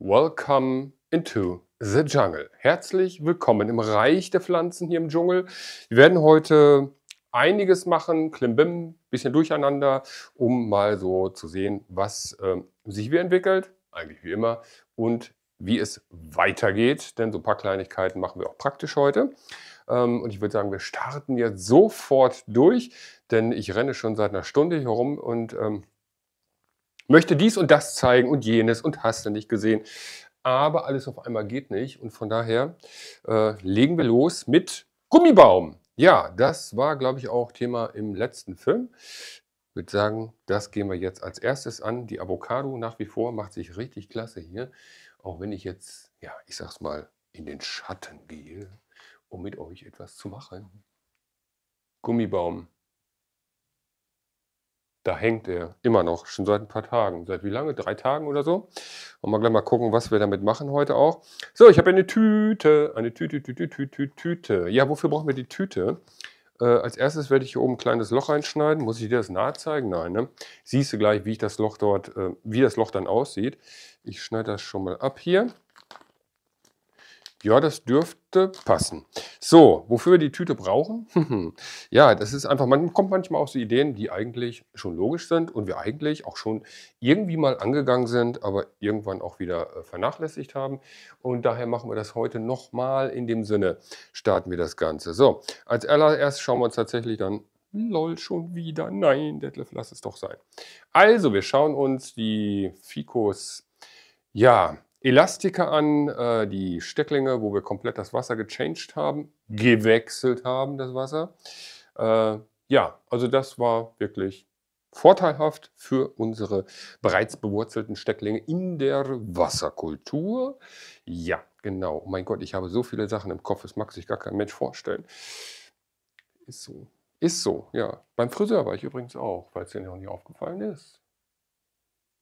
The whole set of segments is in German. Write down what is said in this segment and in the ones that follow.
Welcome into the Jungle. Herzlich willkommen im Reich der Pflanzen hier im Dschungel. Wir werden heute einiges machen, klimbim, bisschen durcheinander, um mal so zu sehen, was äh, sich wie entwickelt, eigentlich wie immer, und wie es weitergeht, denn so ein paar Kleinigkeiten machen wir auch praktisch heute. Ähm, und ich würde sagen, wir starten jetzt sofort durch, denn ich renne schon seit einer Stunde hier rum und ähm, möchte dies und das zeigen und jenes und hast du nicht gesehen. Aber alles auf einmal geht nicht und von daher äh, legen wir los mit Gummibaum. Ja, das war, glaube ich, auch Thema im letzten Film. Ich würde sagen, das gehen wir jetzt als erstes an. Die Avocado nach wie vor macht sich richtig klasse hier. Auch wenn ich jetzt, ja, ich sag's mal, in den Schatten gehe, um mit euch etwas zu machen. Gummibaum. Da hängt er immer noch, schon seit ein paar Tagen. Seit wie lange? Drei Tagen oder so. Und mal gleich mal gucken, was wir damit machen heute auch. So, ich habe eine Tüte. Eine Tüte, Tüte, Tüte, Tüte. Ja, wofür brauchen wir die Tüte? Äh, als erstes werde ich hier oben ein kleines Loch einschneiden. Muss ich dir das nahe zeigen? Nein, ne? Siehst du gleich, wie ich das Loch dort, äh, wie das Loch dann aussieht. Ich schneide das schon mal ab hier. Ja, das dürfte passen. So, wofür wir die Tüte brauchen? ja, das ist einfach, man kommt manchmal auf so Ideen, die eigentlich schon logisch sind und wir eigentlich auch schon irgendwie mal angegangen sind, aber irgendwann auch wieder äh, vernachlässigt haben. Und daher machen wir das heute nochmal. In dem Sinne starten wir das Ganze. So, als allererstes schauen wir uns tatsächlich dann Lol, schon wieder. Nein, Detlef, lass es doch sein. Also, wir schauen uns die Ficus, ja, Elastiker an, äh, die Stecklinge, wo wir komplett das Wasser gechanged haben, gewechselt haben, das Wasser. Äh, ja, also das war wirklich vorteilhaft für unsere bereits bewurzelten Stecklinge in der Wasserkultur. Ja, genau. Oh mein Gott, ich habe so viele Sachen im Kopf, das mag sich gar kein Mensch vorstellen. Ist so. Ist so, ja. Beim Friseur war ich übrigens auch, weil es dir noch nicht aufgefallen ist.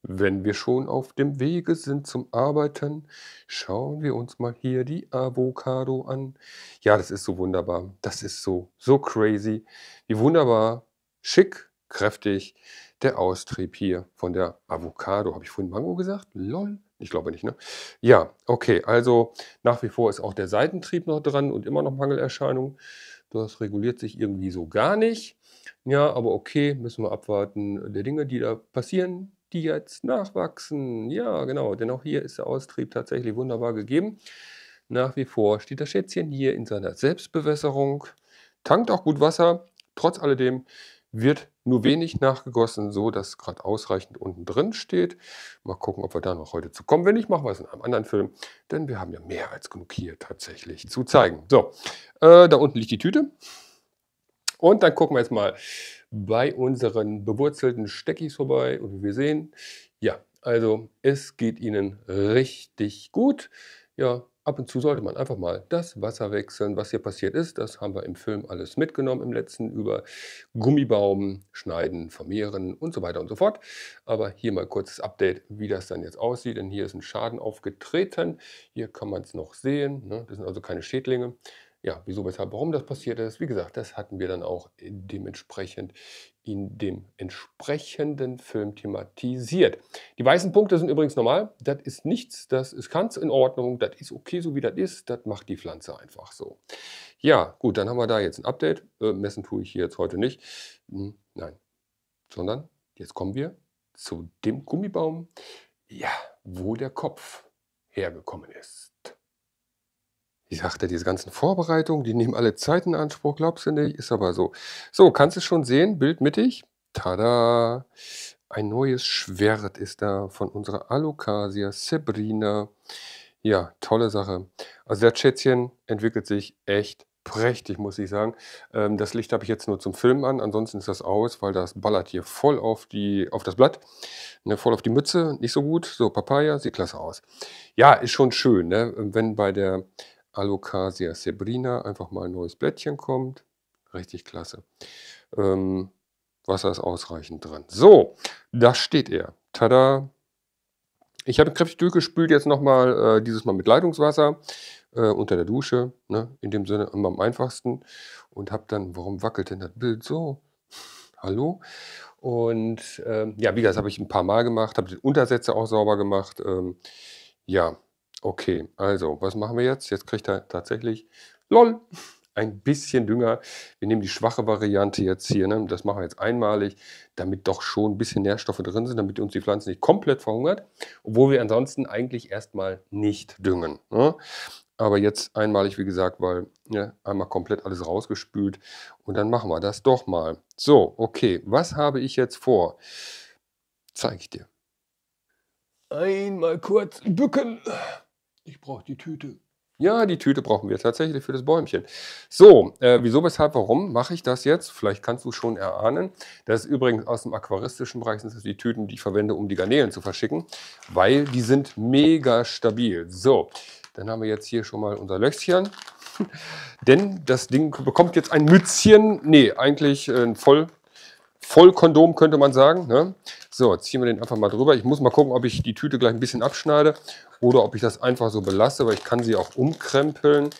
Wenn wir schon auf dem Wege sind zum Arbeiten, schauen wir uns mal hier die Avocado an. Ja, das ist so wunderbar. Das ist so, so crazy. Wie wunderbar, schick, kräftig der Austrieb hier von der Avocado. Habe ich vorhin Mango gesagt? Lol. Ich glaube nicht, ne? Ja, okay. Also nach wie vor ist auch der Seitentrieb noch dran und immer noch Mangelerscheinung. Das reguliert sich irgendwie so gar nicht. Ja, aber okay, müssen wir abwarten der Dinge, die da passieren die jetzt nachwachsen. Ja, genau, denn auch hier ist der Austrieb tatsächlich wunderbar gegeben. Nach wie vor steht das Schätzchen hier in seiner Selbstbewässerung, tankt auch gut Wasser. Trotz alledem wird nur wenig nachgegossen, so dass gerade ausreichend unten drin steht. Mal gucken, ob wir da noch heute zu kommen. Wenn nicht, machen wir es in einem anderen Film, denn wir haben ja mehr als genug hier tatsächlich zu zeigen. So, äh, da unten liegt die Tüte. Und dann gucken wir jetzt mal, bei unseren bewurzelten Steckis vorbei und wie wir sehen, ja, also es geht ihnen richtig gut. Ja, ab und zu sollte man einfach mal das Wasser wechseln. Was hier passiert ist, das haben wir im Film alles mitgenommen im letzten über Gummibaum, Schneiden, Vermehren und so weiter und so fort. Aber hier mal kurzes Update, wie das dann jetzt aussieht, denn hier ist ein Schaden aufgetreten. Hier kann man es noch sehen, ne? das sind also keine Schädlinge ja, wieso, weshalb, warum das passiert ist. Wie gesagt, das hatten wir dann auch dementsprechend in dem entsprechenden Film thematisiert. Die weißen Punkte sind übrigens normal. Das ist nichts, das ist ganz in Ordnung, das ist okay, so wie das ist. Das macht die Pflanze einfach so. Ja, gut, dann haben wir da jetzt ein Update. Äh, messen tue ich hier jetzt heute nicht. Hm, nein, sondern jetzt kommen wir zu dem Gummibaum, ja, wo der Kopf hergekommen ist. Ich sagte, diese ganzen Vorbereitungen, die nehmen alle Zeit in Anspruch, glaubst du nicht? Ist aber so. So, kannst du schon sehen, Bild mittig. Tada! Ein neues Schwert ist da von unserer Alocasia Sabrina. Ja, tolle Sache. Also das Schätzchen entwickelt sich echt prächtig, muss ich sagen. Ähm, das Licht habe ich jetzt nur zum Filmen an, ansonsten ist das aus, weil das ballert hier voll auf, die, auf das Blatt, ne, voll auf die Mütze, nicht so gut. So, Papaya, sieht klasse aus. Ja, ist schon schön, ne? wenn bei der Alocasia sebrina einfach mal ein neues Blättchen kommt. Richtig klasse. Ähm, Wasser ist ausreichend drin. So, da steht er. Tada! Ich habe kräftig durchgespült, jetzt nochmal, äh, dieses Mal mit Leitungswasser äh, unter der Dusche, ne? in dem Sinne am einfachsten. Und habe dann, warum wackelt denn das Bild so? Hallo? Und ähm, ja, wie gesagt, habe ich ein paar Mal gemacht, habe die Untersätze auch sauber gemacht. Ähm, ja, Okay, also, was machen wir jetzt? Jetzt kriegt er tatsächlich, lol, ein bisschen Dünger. Wir nehmen die schwache Variante jetzt hier, ne? das machen wir jetzt einmalig, damit doch schon ein bisschen Nährstoffe drin sind, damit uns die Pflanze nicht komplett verhungert, obwohl wir ansonsten eigentlich erstmal nicht düngen. Ne? Aber jetzt einmalig, wie gesagt, weil ja, ne, einmal komplett alles rausgespült und dann machen wir das doch mal. So, okay, was habe ich jetzt vor? Zeige ich dir. Einmal kurz bücken. Ich brauche die Tüte. Ja, die Tüte brauchen wir tatsächlich für das Bäumchen. So, äh, wieso, weshalb, warum mache ich das jetzt? Vielleicht kannst du schon erahnen. Das ist übrigens aus dem aquaristischen Bereich, sind das die Tüten, die ich verwende, um die Garnelen zu verschicken, weil die sind mega stabil. So, dann haben wir jetzt hier schon mal unser Löchchen. Denn das Ding bekommt jetzt ein Mützchen, nee, eigentlich äh, ein voll Vollkondom könnte man sagen. Ne? So, ziehen wir den einfach mal drüber. Ich muss mal gucken, ob ich die Tüte gleich ein bisschen abschneide oder ob ich das einfach so belasse, weil ich kann sie auch umkrempeln.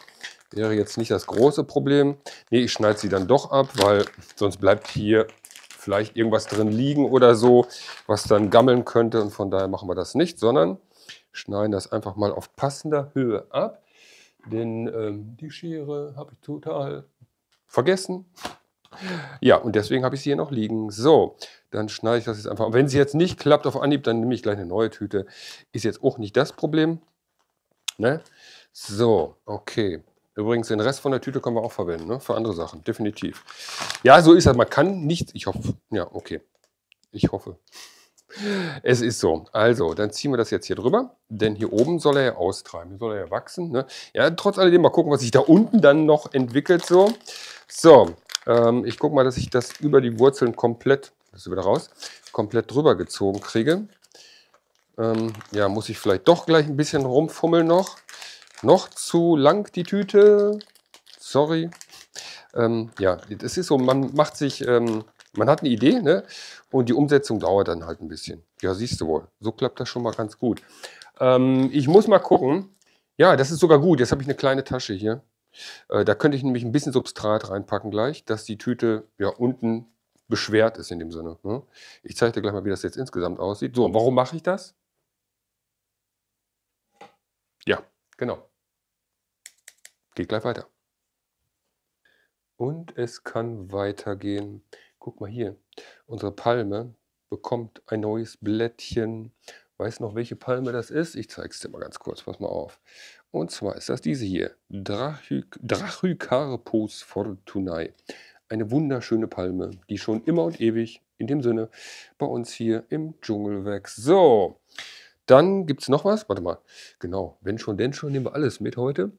Wäre jetzt nicht das große Problem. Ne, ich schneide sie dann doch ab, weil sonst bleibt hier vielleicht irgendwas drin liegen oder so, was dann gammeln könnte. Und von daher machen wir das nicht, sondern schneiden das einfach mal auf passender Höhe ab. Denn ähm, die Schere habe ich total vergessen. Ja, und deswegen habe ich sie hier noch liegen. So, dann schneide ich das jetzt einfach. Und wenn sie jetzt nicht klappt auf Anhieb, dann nehme ich gleich eine neue Tüte. Ist jetzt auch nicht das Problem. Ne? So, okay. Übrigens, den Rest von der Tüte können wir auch verwenden, ne? für andere Sachen, definitiv. Ja, so ist das. Man kann nichts, ich hoffe, ja, okay. Ich hoffe. Es ist so. Also, dann ziehen wir das jetzt hier drüber, denn hier oben soll er ja austreiben, hier soll er ja wachsen. Ne? Ja, trotz alledem mal gucken, was sich da unten dann noch entwickelt so. So, ähm, ich gucke mal, dass ich das über die Wurzeln komplett, das ist wieder raus, komplett drüber gezogen kriege. Ähm, ja, muss ich vielleicht doch gleich ein bisschen rumfummeln noch. Noch zu lang die Tüte. Sorry. Ähm, ja, es ist so, man macht sich, ähm, man hat eine Idee ne? und die Umsetzung dauert dann halt ein bisschen. Ja, siehst du wohl. So klappt das schon mal ganz gut. Ähm, ich muss mal gucken. Ja, das ist sogar gut. Jetzt habe ich eine kleine Tasche hier. Äh, da könnte ich nämlich ein bisschen Substrat reinpacken gleich, dass die Tüte ja unten beschwert ist in dem Sinne. Ne? Ich zeige dir gleich mal, wie das jetzt insgesamt aussieht. So, warum mache ich das? Ja, genau. Geht gleich weiter. Und es kann weitergehen. Guck mal hier. Unsere Palme bekommt ein neues Blättchen. Weißt du noch, welche Palme das ist? Ich zeige es dir mal ganz kurz. Pass mal auf. Und zwar ist das diese hier, Drachycarpus fortunae. Eine wunderschöne Palme, die schon immer und ewig, in dem Sinne, bei uns hier im Dschungel wächst. So, dann gibt es noch was. Warte mal, genau, wenn schon, denn schon, nehmen wir alles mit heute.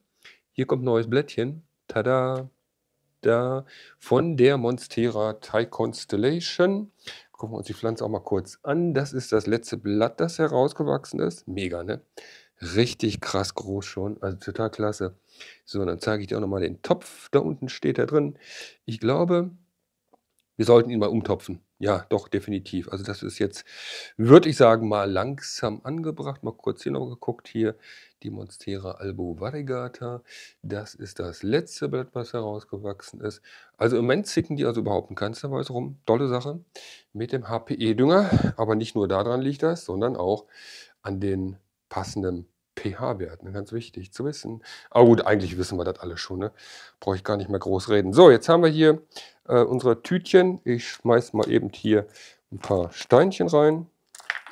Hier kommt ein neues Blättchen. Tada! Da von der Monstera Thai Constellation. Gucken wir uns die Pflanze auch mal kurz an. Das ist das letzte Blatt, das herausgewachsen ist. Mega, ne? Richtig krass groß schon. Also total klasse. So, dann zeige ich dir auch nochmal den Topf. Da unten steht er drin. Ich glaube, wir sollten ihn mal umtopfen. Ja, doch, definitiv. Also das ist jetzt, würde ich sagen, mal langsam angebracht. Mal kurz hier noch geguckt. Hier die Monstera albo Varigata. Das ist das letzte Blatt, was herausgewachsen ist. Also im Moment zicken die also überhaupt in keinster Weise rum. Tolle Sache mit dem HPE-Dünger. Aber nicht nur daran liegt das, sondern auch an den passendem pH-Wert. Ne, ganz wichtig zu wissen. Aber gut, eigentlich wissen wir das alle schon. Ne? Brauche ich gar nicht mehr groß reden. So, jetzt haben wir hier äh, unsere Tütchen. Ich schmeiße mal eben hier ein paar Steinchen rein.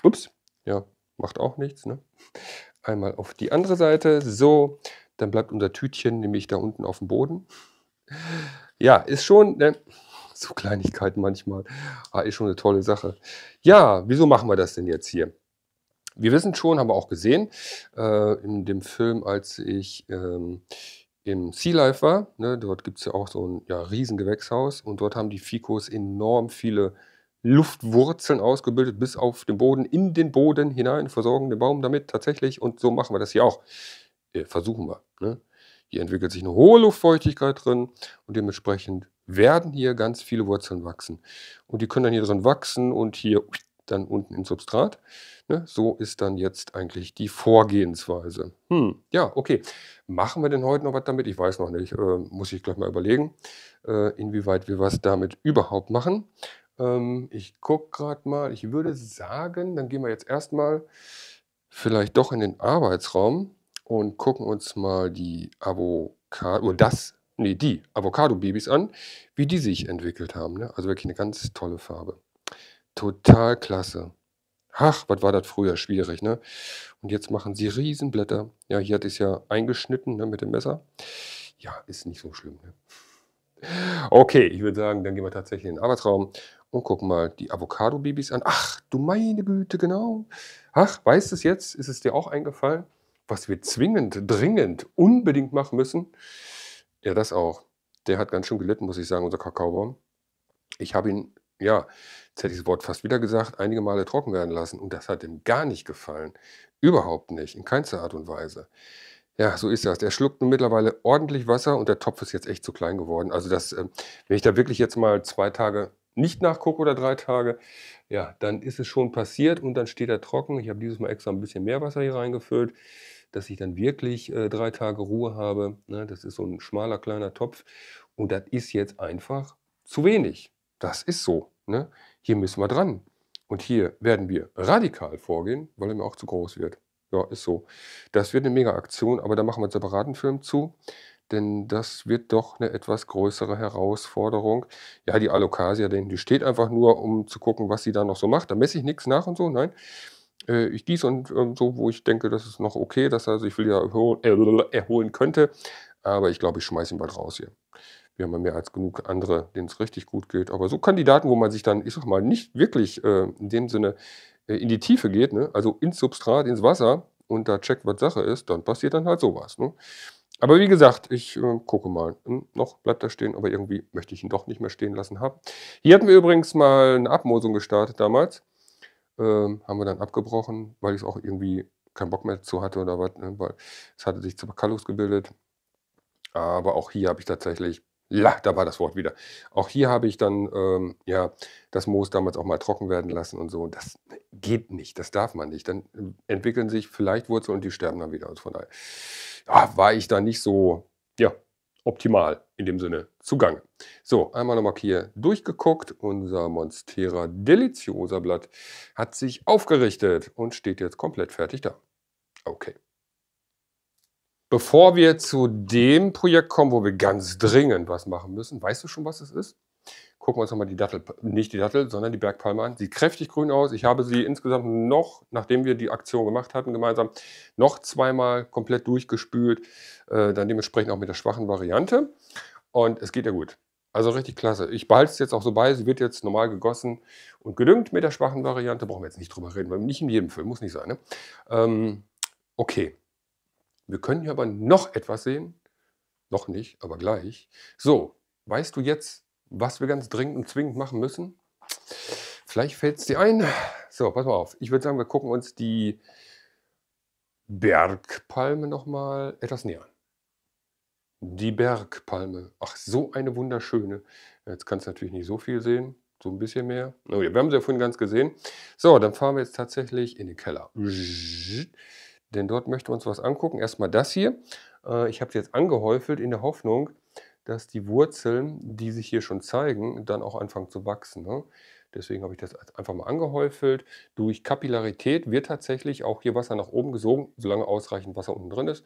Ups, ja, macht auch nichts. Ne? Einmal auf die andere Seite. So, dann bleibt unser Tütchen nämlich da unten auf dem Boden. Ja, ist schon ne, so Kleinigkeiten manchmal. Ah, ist schon eine tolle Sache. Ja, wieso machen wir das denn jetzt hier? wir wissen schon, haben wir auch gesehen, äh, in dem Film, als ich ähm, im Sea Life war, ne, dort gibt es ja auch so ein ja, Riesengewächshaus und dort haben die Fikos enorm viele Luftwurzeln ausgebildet, bis auf den Boden, in den Boden hinein, versorgen den Baum damit tatsächlich und so machen wir das hier auch. Äh, versuchen wir. Ne? Hier entwickelt sich eine hohe Luftfeuchtigkeit drin und dementsprechend werden hier ganz viele Wurzeln wachsen. Und die können dann hier drin wachsen und hier dann unten im Substrat. Ne? So ist dann jetzt eigentlich die Vorgehensweise. Hm, ja, okay. Machen wir denn heute noch was damit? Ich weiß noch nicht. Äh, muss ich gleich mal überlegen, äh, inwieweit wir was damit überhaupt machen. Ähm, ich gucke gerade mal. Ich würde sagen, dann gehen wir jetzt erstmal vielleicht doch in den Arbeitsraum und gucken uns mal die Avocado, das, nee, die Avocado-Babys an, wie die sich entwickelt haben. Ne? Also wirklich eine ganz tolle Farbe. Total klasse. Ach, was war das früher schwierig, ne? Und jetzt machen sie Riesenblätter. Ja, hier hat es ja eingeschnitten ne, mit dem Messer. Ja, ist nicht so schlimm. Ne? Okay, ich würde sagen, dann gehen wir tatsächlich in den Arbeitsraum und gucken mal die Avocado-Babys an. Ach, du meine Güte, genau. Ach, weißt du es jetzt? Ist es dir auch eingefallen? Was wir zwingend, dringend, unbedingt machen müssen? Ja, das auch. Der hat ganz schön gelitten, muss ich sagen, unser Kakaobaum. Ich habe ihn ja, jetzt hätte ich das Wort fast wieder gesagt, einige Male trocken werden lassen. Und das hat ihm gar nicht gefallen. Überhaupt nicht, in keinster Art und Weise. Ja, so ist das. Er schluckt nun mittlerweile ordentlich Wasser und der Topf ist jetzt echt zu klein geworden. Also das, ähm, wenn ich da wirklich jetzt mal zwei Tage nicht nachgucke oder drei Tage, ja, dann ist es schon passiert und dann steht er trocken. Ich habe dieses Mal extra ein bisschen mehr Wasser hier reingefüllt, dass ich dann wirklich äh, drei Tage Ruhe habe. Ne, das ist so ein schmaler kleiner Topf und das ist jetzt einfach zu wenig. Das ist so. Ne? Hier müssen wir dran. Und hier werden wir radikal vorgehen, weil er mir auch zu groß wird. Ja, ist so. Das wird eine Mega-Aktion, aber da machen wir einen separaten Film zu, denn das wird doch eine etwas größere Herausforderung. Ja, die Alokasia, denn die steht einfach nur, um zu gucken, was sie da noch so macht. Da messe ich nichts nach und so, nein. Äh, ich gieße und so, wo ich denke, das ist noch okay, dass also ich will ja erholen könnte, aber ich glaube, ich schmeiße ihn bald raus hier. Wir haben ja mehr als genug andere, denen es richtig gut geht. Aber so Kandidaten, wo man sich dann, ich sag mal, nicht wirklich äh, in dem Sinne äh, in die Tiefe geht, ne? also ins Substrat, ins Wasser und da checkt, was Sache ist, dann passiert dann halt sowas. Ne? Aber wie gesagt, ich äh, gucke mal. Hm, noch bleibt er stehen, aber irgendwie möchte ich ihn doch nicht mehr stehen lassen haben. Hier hatten wir übrigens mal eine Abmosung gestartet damals. Ähm, haben wir dann abgebrochen, weil ich es auch irgendwie keinen Bock mehr dazu hatte oder was, ne? weil es hatte sich zu Kallus gebildet. Aber auch hier habe ich tatsächlich La, da war das Wort wieder. Auch hier habe ich dann ähm, ja, das Moos damals auch mal trocken werden lassen und so. Und das geht nicht, das darf man nicht. Dann ähm, entwickeln sich vielleicht Wurzeln und die sterben dann wieder. Also von daher ja, war ich da nicht so ja, optimal in dem Sinne zugange. So, einmal nochmal hier durchgeguckt. Unser Monstera Deliciosa Blatt hat sich aufgerichtet und steht jetzt komplett fertig da. Okay. Bevor wir zu dem Projekt kommen, wo wir ganz dringend was machen müssen, weißt du schon, was es ist? Gucken wir uns nochmal die Dattel, nicht die Dattel, sondern die Bergpalme an. Sieht kräftig grün aus. Ich habe sie insgesamt noch, nachdem wir die Aktion gemacht hatten gemeinsam, noch zweimal komplett durchgespült. Äh, dann dementsprechend auch mit der schwachen Variante. Und es geht ja gut. Also richtig klasse. Ich behalte es jetzt auch so bei. Sie wird jetzt normal gegossen und gedüngt mit der schwachen Variante. Brauchen wir jetzt nicht drüber reden, weil nicht in jedem Film, muss nicht sein. Ne? Ähm, okay. Wir können hier aber noch etwas sehen. Noch nicht, aber gleich. So, weißt du jetzt, was wir ganz dringend und zwingend machen müssen? Vielleicht fällt es dir ein. So, pass mal auf. Ich würde sagen, wir gucken uns die Bergpalme nochmal etwas näher an. Die Bergpalme. Ach, so eine wunderschöne. Jetzt kannst du natürlich nicht so viel sehen. So ein bisschen mehr. Oh, ja, wir haben sie ja vorhin ganz gesehen. So, dann fahren wir jetzt tatsächlich in den Keller. Denn dort möchten wir uns was angucken. Erstmal das hier. Äh, ich habe es jetzt angehäufelt in der Hoffnung, dass die Wurzeln, die sich hier schon zeigen, dann auch anfangen zu wachsen. Ne? Deswegen habe ich das einfach mal angehäufelt. Durch Kapillarität wird tatsächlich auch hier Wasser nach oben gesogen, solange ausreichend Wasser unten drin ist.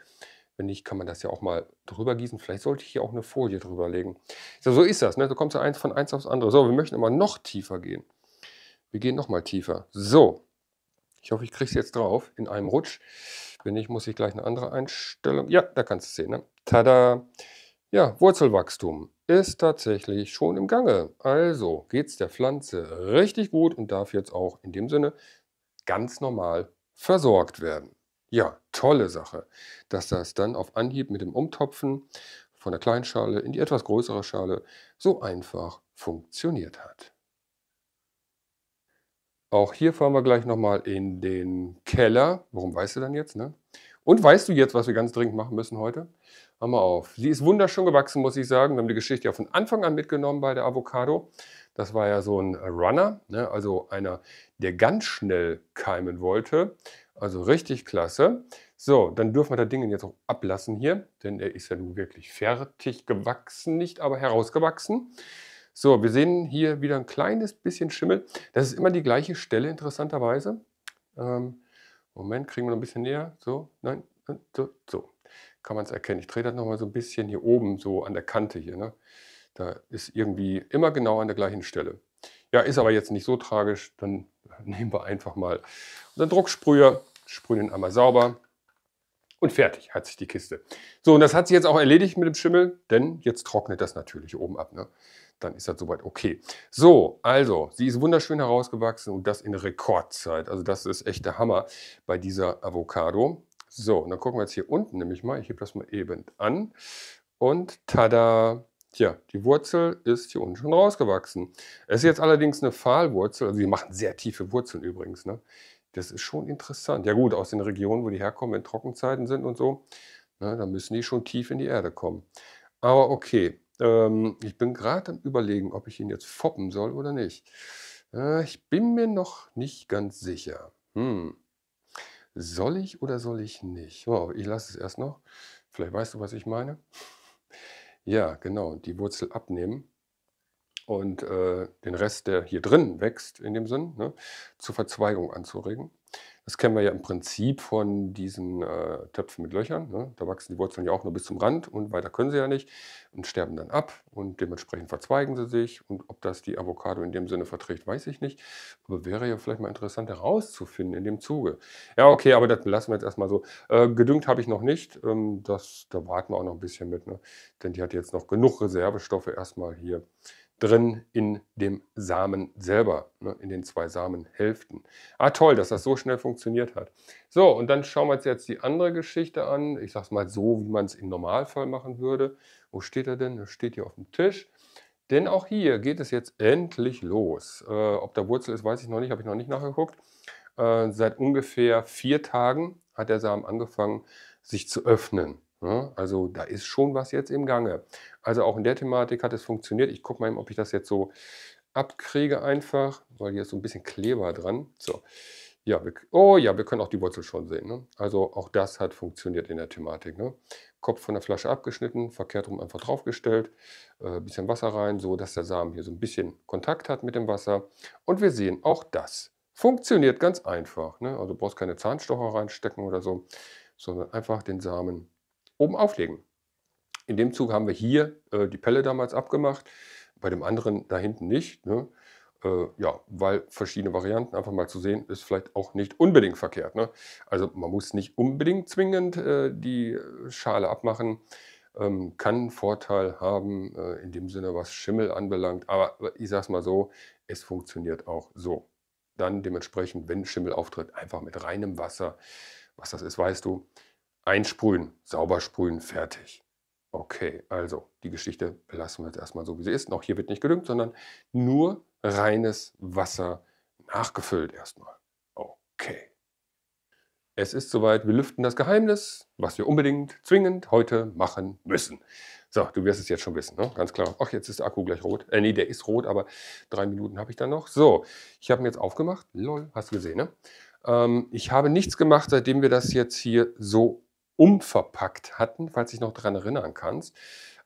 Wenn nicht, kann man das ja auch mal drüber gießen. Vielleicht sollte ich hier auch eine Folie drüber legen. So, so ist das. Ne? Du kommst ja eins von eins aufs andere. So, wir möchten aber noch tiefer gehen. Wir gehen noch mal tiefer. So, ich hoffe, ich kriege es jetzt drauf in einem Rutsch. Wenn nicht, muss ich gleich eine andere Einstellung. Ja, da kannst du es sehen. Ne? Tada! Ja, Wurzelwachstum ist tatsächlich schon im Gange. Also geht es der Pflanze richtig gut und darf jetzt auch in dem Sinne ganz normal versorgt werden. Ja, tolle Sache, dass das dann auf Anhieb mit dem Umtopfen von der kleinen Schale in die etwas größere Schale so einfach funktioniert hat. Auch hier fahren wir gleich nochmal in den Keller. Warum weißt du dann jetzt, ne? Und weißt du jetzt, was wir ganz dringend machen müssen heute? Hör mal auf. Sie ist wunderschön gewachsen, muss ich sagen. Wir haben die Geschichte ja von Anfang an mitgenommen bei der Avocado. Das war ja so ein Runner, ne? also einer, der ganz schnell keimen wollte. Also richtig klasse. So, dann dürfen wir das Ding jetzt auch ablassen hier, denn er ist ja nun wirklich fertig gewachsen, nicht aber herausgewachsen. So, wir sehen hier wieder ein kleines bisschen Schimmel. Das ist immer die gleiche Stelle, interessanterweise. Ähm, Moment, kriegen wir noch ein bisschen näher. So, nein, so, so. Kann man es erkennen. Ich drehe das nochmal so ein bisschen hier oben, so an der Kante hier. Ne? Da ist irgendwie immer genau an der gleichen Stelle. Ja, ist aber jetzt nicht so tragisch. Dann nehmen wir einfach mal unseren Drucksprüher, sprühen ihn einmal sauber. Und fertig hat sich die Kiste. So, und das hat sich jetzt auch erledigt mit dem Schimmel, denn jetzt trocknet das natürlich oben ab. Ne? dann ist das soweit okay. So, also, sie ist wunderschön herausgewachsen und das in Rekordzeit. Also das ist echt der Hammer bei dieser Avocado. So, und dann gucken wir jetzt hier unten nämlich mal. Ich hebe das mal eben an. Und tada! Tja, die Wurzel ist hier unten schon rausgewachsen. Es ist jetzt allerdings eine Pfahlwurzel. Also die machen sehr tiefe Wurzeln übrigens. Ne? Das ist schon interessant. Ja gut, aus den Regionen, wo die herkommen, wenn Trockenzeiten sind und so, ne, dann müssen die schon tief in die Erde kommen. Aber okay, ähm, ich bin gerade am Überlegen, ob ich ihn jetzt foppen soll oder nicht. Äh, ich bin mir noch nicht ganz sicher. Hm. Soll ich oder soll ich nicht? Oh, ich lasse es erst noch. Vielleicht weißt du, was ich meine. Ja, genau, die Wurzel abnehmen und äh, den Rest, der hier drin wächst, in dem Sinn, ne, zur Verzweigung anzuregen. Das kennen wir ja im Prinzip von diesen äh, Töpfen mit Löchern. Ne? Da wachsen die Wurzeln ja auch nur bis zum Rand und weiter können sie ja nicht und sterben dann ab und dementsprechend verzweigen sie sich. Und ob das die Avocado in dem Sinne verträgt, weiß ich nicht. Aber wäre ja vielleicht mal interessant herauszufinden in dem Zuge. Ja, okay, aber das lassen wir jetzt erstmal so. Äh, gedüngt habe ich noch nicht. Ähm, das, da warten wir auch noch ein bisschen mit. Ne? Denn die hat jetzt noch genug Reservestoffe erstmal hier drin in dem Samen selber, ne, in den zwei Samenhälften. Ah, toll, dass das so schnell funktioniert hat. So, und dann schauen wir uns jetzt die andere Geschichte an. Ich sage es mal so, wie man es im Normalfall machen würde. Wo steht er denn? Er steht hier auf dem Tisch. Denn auch hier geht es jetzt endlich los. Äh, ob da Wurzel ist, weiß ich noch nicht, habe ich noch nicht nachgeguckt. Äh, seit ungefähr vier Tagen hat der Samen angefangen, sich zu öffnen. Ja, ne? also da ist schon was jetzt im Gange. Also auch in der Thematik hat es funktioniert. Ich gucke mal, eben, ob ich das jetzt so abkriege einfach, weil hier ist so ein bisschen Kleber dran. So, ja, wir, oh ja, wir können auch die Wurzel schon sehen. Ne? Also auch das hat funktioniert in der Thematik. Ne? Kopf von der Flasche abgeschnitten, verkehrt rum einfach draufgestellt, äh, bisschen Wasser rein, so dass der Samen hier so ein bisschen Kontakt hat mit dem Wasser. Und wir sehen auch das. Funktioniert ganz einfach. Ne? Also du brauchst keine Zahnstocher reinstecken oder so, sondern einfach den Samen oben auflegen. In dem Zug haben wir hier äh, die Pelle damals abgemacht, bei dem anderen da hinten nicht. Ne? Äh, ja, weil verschiedene Varianten einfach mal zu sehen, ist vielleicht auch nicht unbedingt verkehrt. Ne? Also man muss nicht unbedingt zwingend äh, die äh, Schale abmachen. Ähm, kann Vorteil haben, äh, in dem Sinne, was Schimmel anbelangt. Aber ich sage es mal so, es funktioniert auch so. Dann dementsprechend, wenn Schimmel auftritt, einfach mit reinem Wasser. Was das ist, weißt du. Einsprühen, sauber sprühen, fertig. Okay, also die Geschichte lassen wir jetzt erstmal so, wie sie ist. Auch hier wird nicht gedüngt, sondern nur reines Wasser nachgefüllt erstmal. Okay. Es ist soweit, wir lüften das Geheimnis, was wir unbedingt zwingend heute machen müssen. So, du wirst es jetzt schon wissen, ne? ganz klar. Ach, jetzt ist der Akku gleich rot. Äh, nee, der ist rot, aber drei Minuten habe ich dann noch. So, ich habe ihn jetzt aufgemacht. Lol, hast du gesehen, ne? Ähm, ich habe nichts gemacht, seitdem wir das jetzt hier so umverpackt hatten, falls ich noch daran erinnern kannst.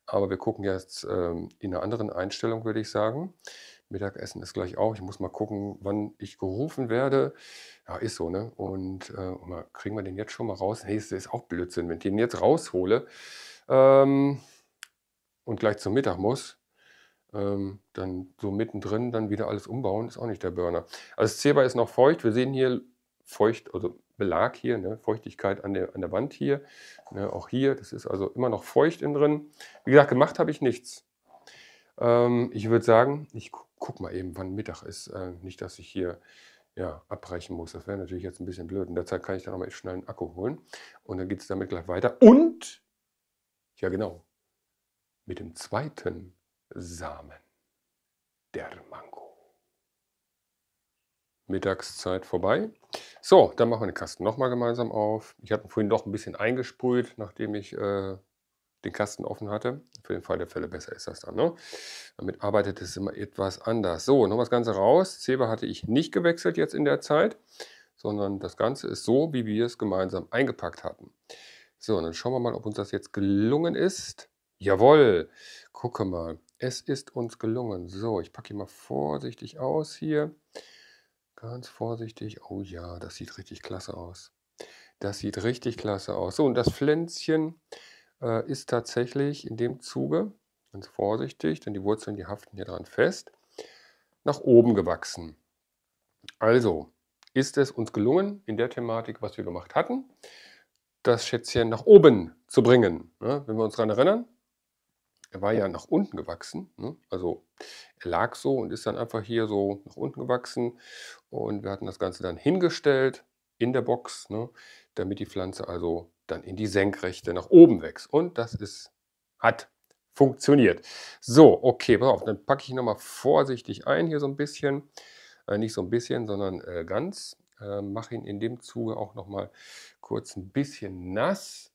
Aber wir gucken jetzt ähm, in einer anderen Einstellung, würde ich sagen. Mittagessen ist gleich auch. Ich muss mal gucken, wann ich gerufen werde. Ja, ist so, ne? Und äh, mal, kriegen wir den jetzt schon mal raus? Nee, das ist auch Blödsinn, wenn ich den jetzt raushole ähm, und gleich zum Mittag muss. Ähm, dann so mittendrin dann wieder alles umbauen, ist auch nicht der Burner. Also das Zebra ist noch feucht. Wir sehen hier feucht, also Belag hier, ne, Feuchtigkeit an der, an der Wand hier, ne, auch hier, das ist also immer noch feucht innen drin. Wie gesagt, gemacht habe ich nichts. Ähm, ich würde sagen, ich gu guck mal eben, wann Mittag ist. Äh, nicht, dass ich hier ja, abreichen muss. Das wäre natürlich jetzt ein bisschen blöd. In der Zeit kann ich dann nochmal schnell einen Akku holen. Und dann geht es damit gleich weiter. Und, ja genau, mit dem zweiten Samen der Mango. Mittagszeit vorbei. So, dann machen wir den Kasten nochmal gemeinsam auf. Ich hatte vorhin doch ein bisschen eingesprüht, nachdem ich äh, den Kasten offen hatte. Für den Fall der Fälle besser ist das dann. Ne? Damit arbeitet es immer etwas anders. So, nochmal das Ganze raus. Zebra hatte ich nicht gewechselt jetzt in der Zeit, sondern das Ganze ist so, wie wir es gemeinsam eingepackt hatten. So, dann schauen wir mal, ob uns das jetzt gelungen ist. Jawohl, gucke mal. Es ist uns gelungen. So, ich packe hier mal vorsichtig aus hier. Ganz vorsichtig. Oh ja, das sieht richtig klasse aus. Das sieht richtig klasse aus. So, und das Pflänzchen äh, ist tatsächlich in dem Zuge, ganz vorsichtig, denn die Wurzeln, die haften hier dran fest, nach oben gewachsen. Also ist es uns gelungen, in der Thematik, was wir gemacht hatten, das Schätzchen nach oben zu bringen. Ja, ne? wenn wir uns daran erinnern, er war ja nach unten gewachsen. Ne? Also er lag so und ist dann einfach hier so nach unten gewachsen. Und wir hatten das Ganze dann hingestellt in der Box, ne? damit die Pflanze also dann in die Senkrechte nach oben wächst. Und das ist, hat funktioniert. So, okay, pass auf, dann packe ich nochmal vorsichtig ein hier so ein bisschen. Äh, nicht so ein bisschen, sondern äh, ganz. Äh, Mache ihn in dem Zuge auch nochmal kurz ein bisschen nass.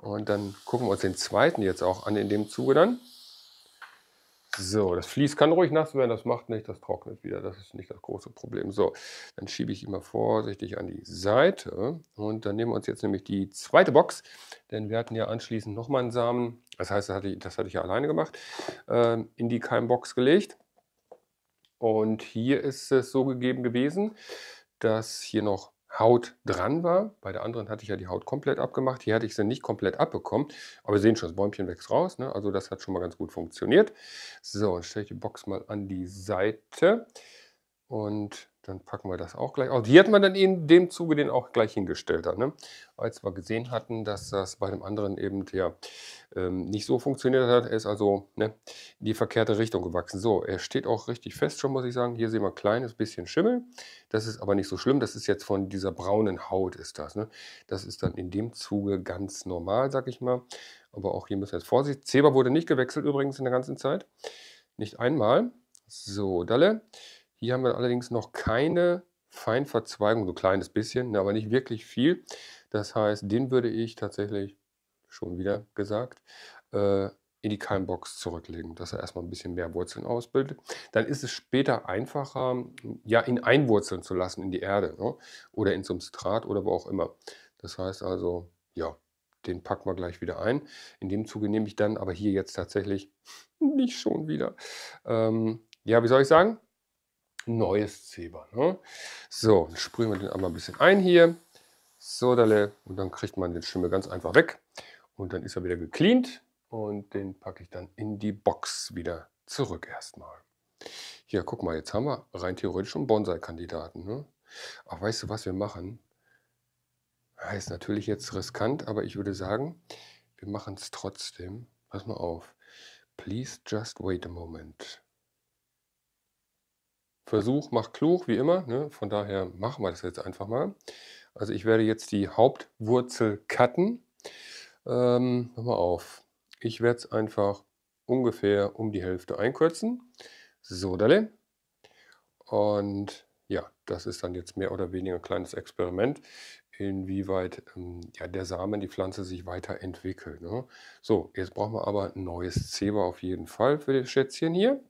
Und dann gucken wir uns den zweiten jetzt auch an in dem Zuge dann. So, das Vlies kann ruhig nass werden, das macht nicht, das trocknet wieder, das ist nicht das große Problem. So, dann schiebe ich immer vorsichtig an die Seite und dann nehmen wir uns jetzt nämlich die zweite Box, denn wir hatten ja anschließend nochmal einen Samen, das heißt, das hatte ich, das hatte ich ja alleine gemacht, ähm, in die Keimbox gelegt. Und hier ist es so gegeben gewesen, dass hier noch Haut dran war. Bei der anderen hatte ich ja die Haut komplett abgemacht. Hier hatte ich sie nicht komplett abbekommen. Aber wir sehen schon, das Bäumchen wächst raus. Ne? Also das hat schon mal ganz gut funktioniert. So, dann stelle ich die Box mal an die Seite. Und dann packen wir das auch gleich aus. Hier hat man dann in dem Zuge den auch gleich hingestellt. ne? Als wir gesehen hatten, dass das bei dem anderen eben ja, ähm, nicht so funktioniert hat. Er ist also ne, in die verkehrte Richtung gewachsen. So, er steht auch richtig fest schon, muss ich sagen. Hier sehen wir ein kleines bisschen Schimmel. Das ist aber nicht so schlimm. Das ist jetzt von dieser braunen Haut ist das. Ne? Das ist dann in dem Zuge ganz normal, sag ich mal. Aber auch hier müssen wir jetzt Vorsicht. Zebra wurde nicht gewechselt übrigens in der ganzen Zeit. Nicht einmal. So, Dalle. Hier haben wir allerdings noch keine Feinverzweigung, so ein kleines bisschen, ne, aber nicht wirklich viel. Das heißt, den würde ich tatsächlich, schon wieder gesagt, äh, in die Keimbox zurücklegen, dass er erstmal ein bisschen mehr Wurzeln ausbildet. Dann ist es später einfacher, ja, ihn einwurzeln zu lassen in die Erde ne? oder in Substrat oder wo auch immer. Das heißt also, ja, den packen wir gleich wieder ein. In dem Zuge nehme ich dann aber hier jetzt tatsächlich nicht schon wieder. Ähm, ja, wie soll ich sagen? neues Zebra. Ne? So, dann sprühen wir den einmal ein bisschen ein hier. So, dalle. Und dann kriegt man den Schimmel ganz einfach weg. Und dann ist er wieder gecleant. Und den packe ich dann in die Box wieder zurück erstmal. Ja, guck mal, jetzt haben wir rein theoretisch schon Bonsai-Kandidaten. Ne? Aber weißt du, was wir machen? Das ist natürlich jetzt riskant, aber ich würde sagen, wir machen es trotzdem. Pass mal auf. Please just wait a moment. Versuch macht klug, wie immer. Ne? Von daher machen wir das jetzt einfach mal. Also ich werde jetzt die Hauptwurzel cutten. Ähm, mal auf. Ich werde es einfach ungefähr um die Hälfte einkürzen. So, dalle. Und ja, das ist dann jetzt mehr oder weniger ein kleines Experiment, inwieweit ähm, ja, der Samen, die Pflanze sich weiterentwickelt. Ne? So, jetzt brauchen wir aber ein neues Zebra auf jeden Fall für das Schätzchen hier.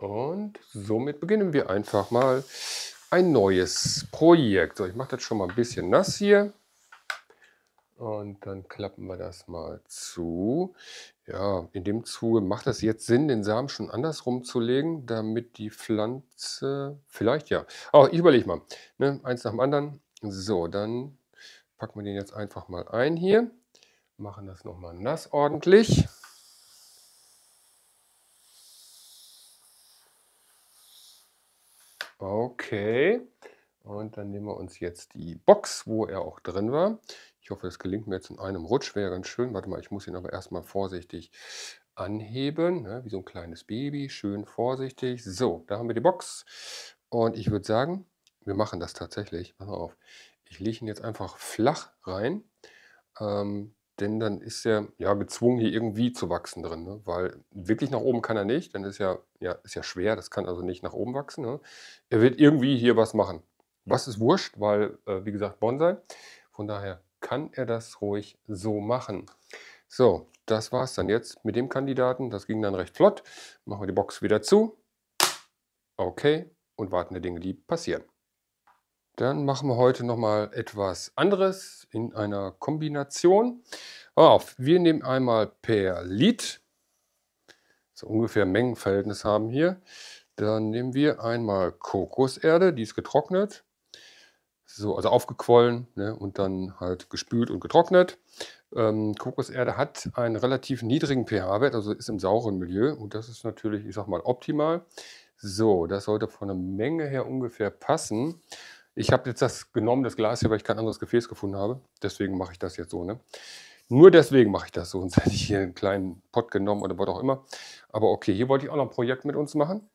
Und somit beginnen wir einfach mal ein neues Projekt. So, ich mache das schon mal ein bisschen nass hier. Und dann klappen wir das mal zu. Ja, in dem Zuge macht das jetzt Sinn, den Samen schon andersrum zu legen, damit die Pflanze, vielleicht ja. oh, ich überlege mal, ne? eins nach dem anderen. So, dann packen wir den jetzt einfach mal ein hier. Machen das nochmal nass ordentlich. Okay. Und dann nehmen wir uns jetzt die Box, wo er auch drin war. Ich hoffe, das gelingt mir jetzt in einem Rutsch. Wäre ganz schön. Warte mal, ich muss ihn aber erstmal vorsichtig anheben, ne? wie so ein kleines Baby. Schön vorsichtig. So, da haben wir die Box. Und ich würde sagen, wir machen das tatsächlich. Pass auf. Ich lege ihn jetzt einfach flach rein. Ähm, denn dann ist er ja gezwungen, hier irgendwie zu wachsen drin, ne? weil wirklich nach oben kann er nicht, dann ist ja, ja, ist ja schwer, das kann also nicht nach oben wachsen. Ne? Er wird irgendwie hier was machen. Was ist wurscht, weil, äh, wie gesagt, Bonsai. Von daher kann er das ruhig so machen. So, das war es dann jetzt mit dem Kandidaten. Das ging dann recht flott. Machen wir die Box wieder zu. Okay, und warten der Dinge, die passieren. Dann machen wir heute nochmal etwas anderes in einer Kombination. Auf, wir nehmen einmal per Lied, so ungefähr Mengenverhältnis haben hier. Dann nehmen wir einmal Kokoserde, die ist getrocknet, so, also aufgequollen ne, und dann halt gespült und getrocknet. Ähm, Kokoserde hat einen relativ niedrigen pH-Wert, also ist im sauren Milieu und das ist natürlich, ich sag mal, optimal. So, das sollte von der Menge her ungefähr passen. Ich habe jetzt das genommen, das Glas hier, weil ich kein anderes Gefäß gefunden habe. Deswegen mache ich das jetzt so. Ne? Nur deswegen mache ich das so. Sonst hätte ich hier einen kleinen Pott genommen oder was auch immer. Aber okay, hier wollte ich auch noch ein Projekt mit uns machen.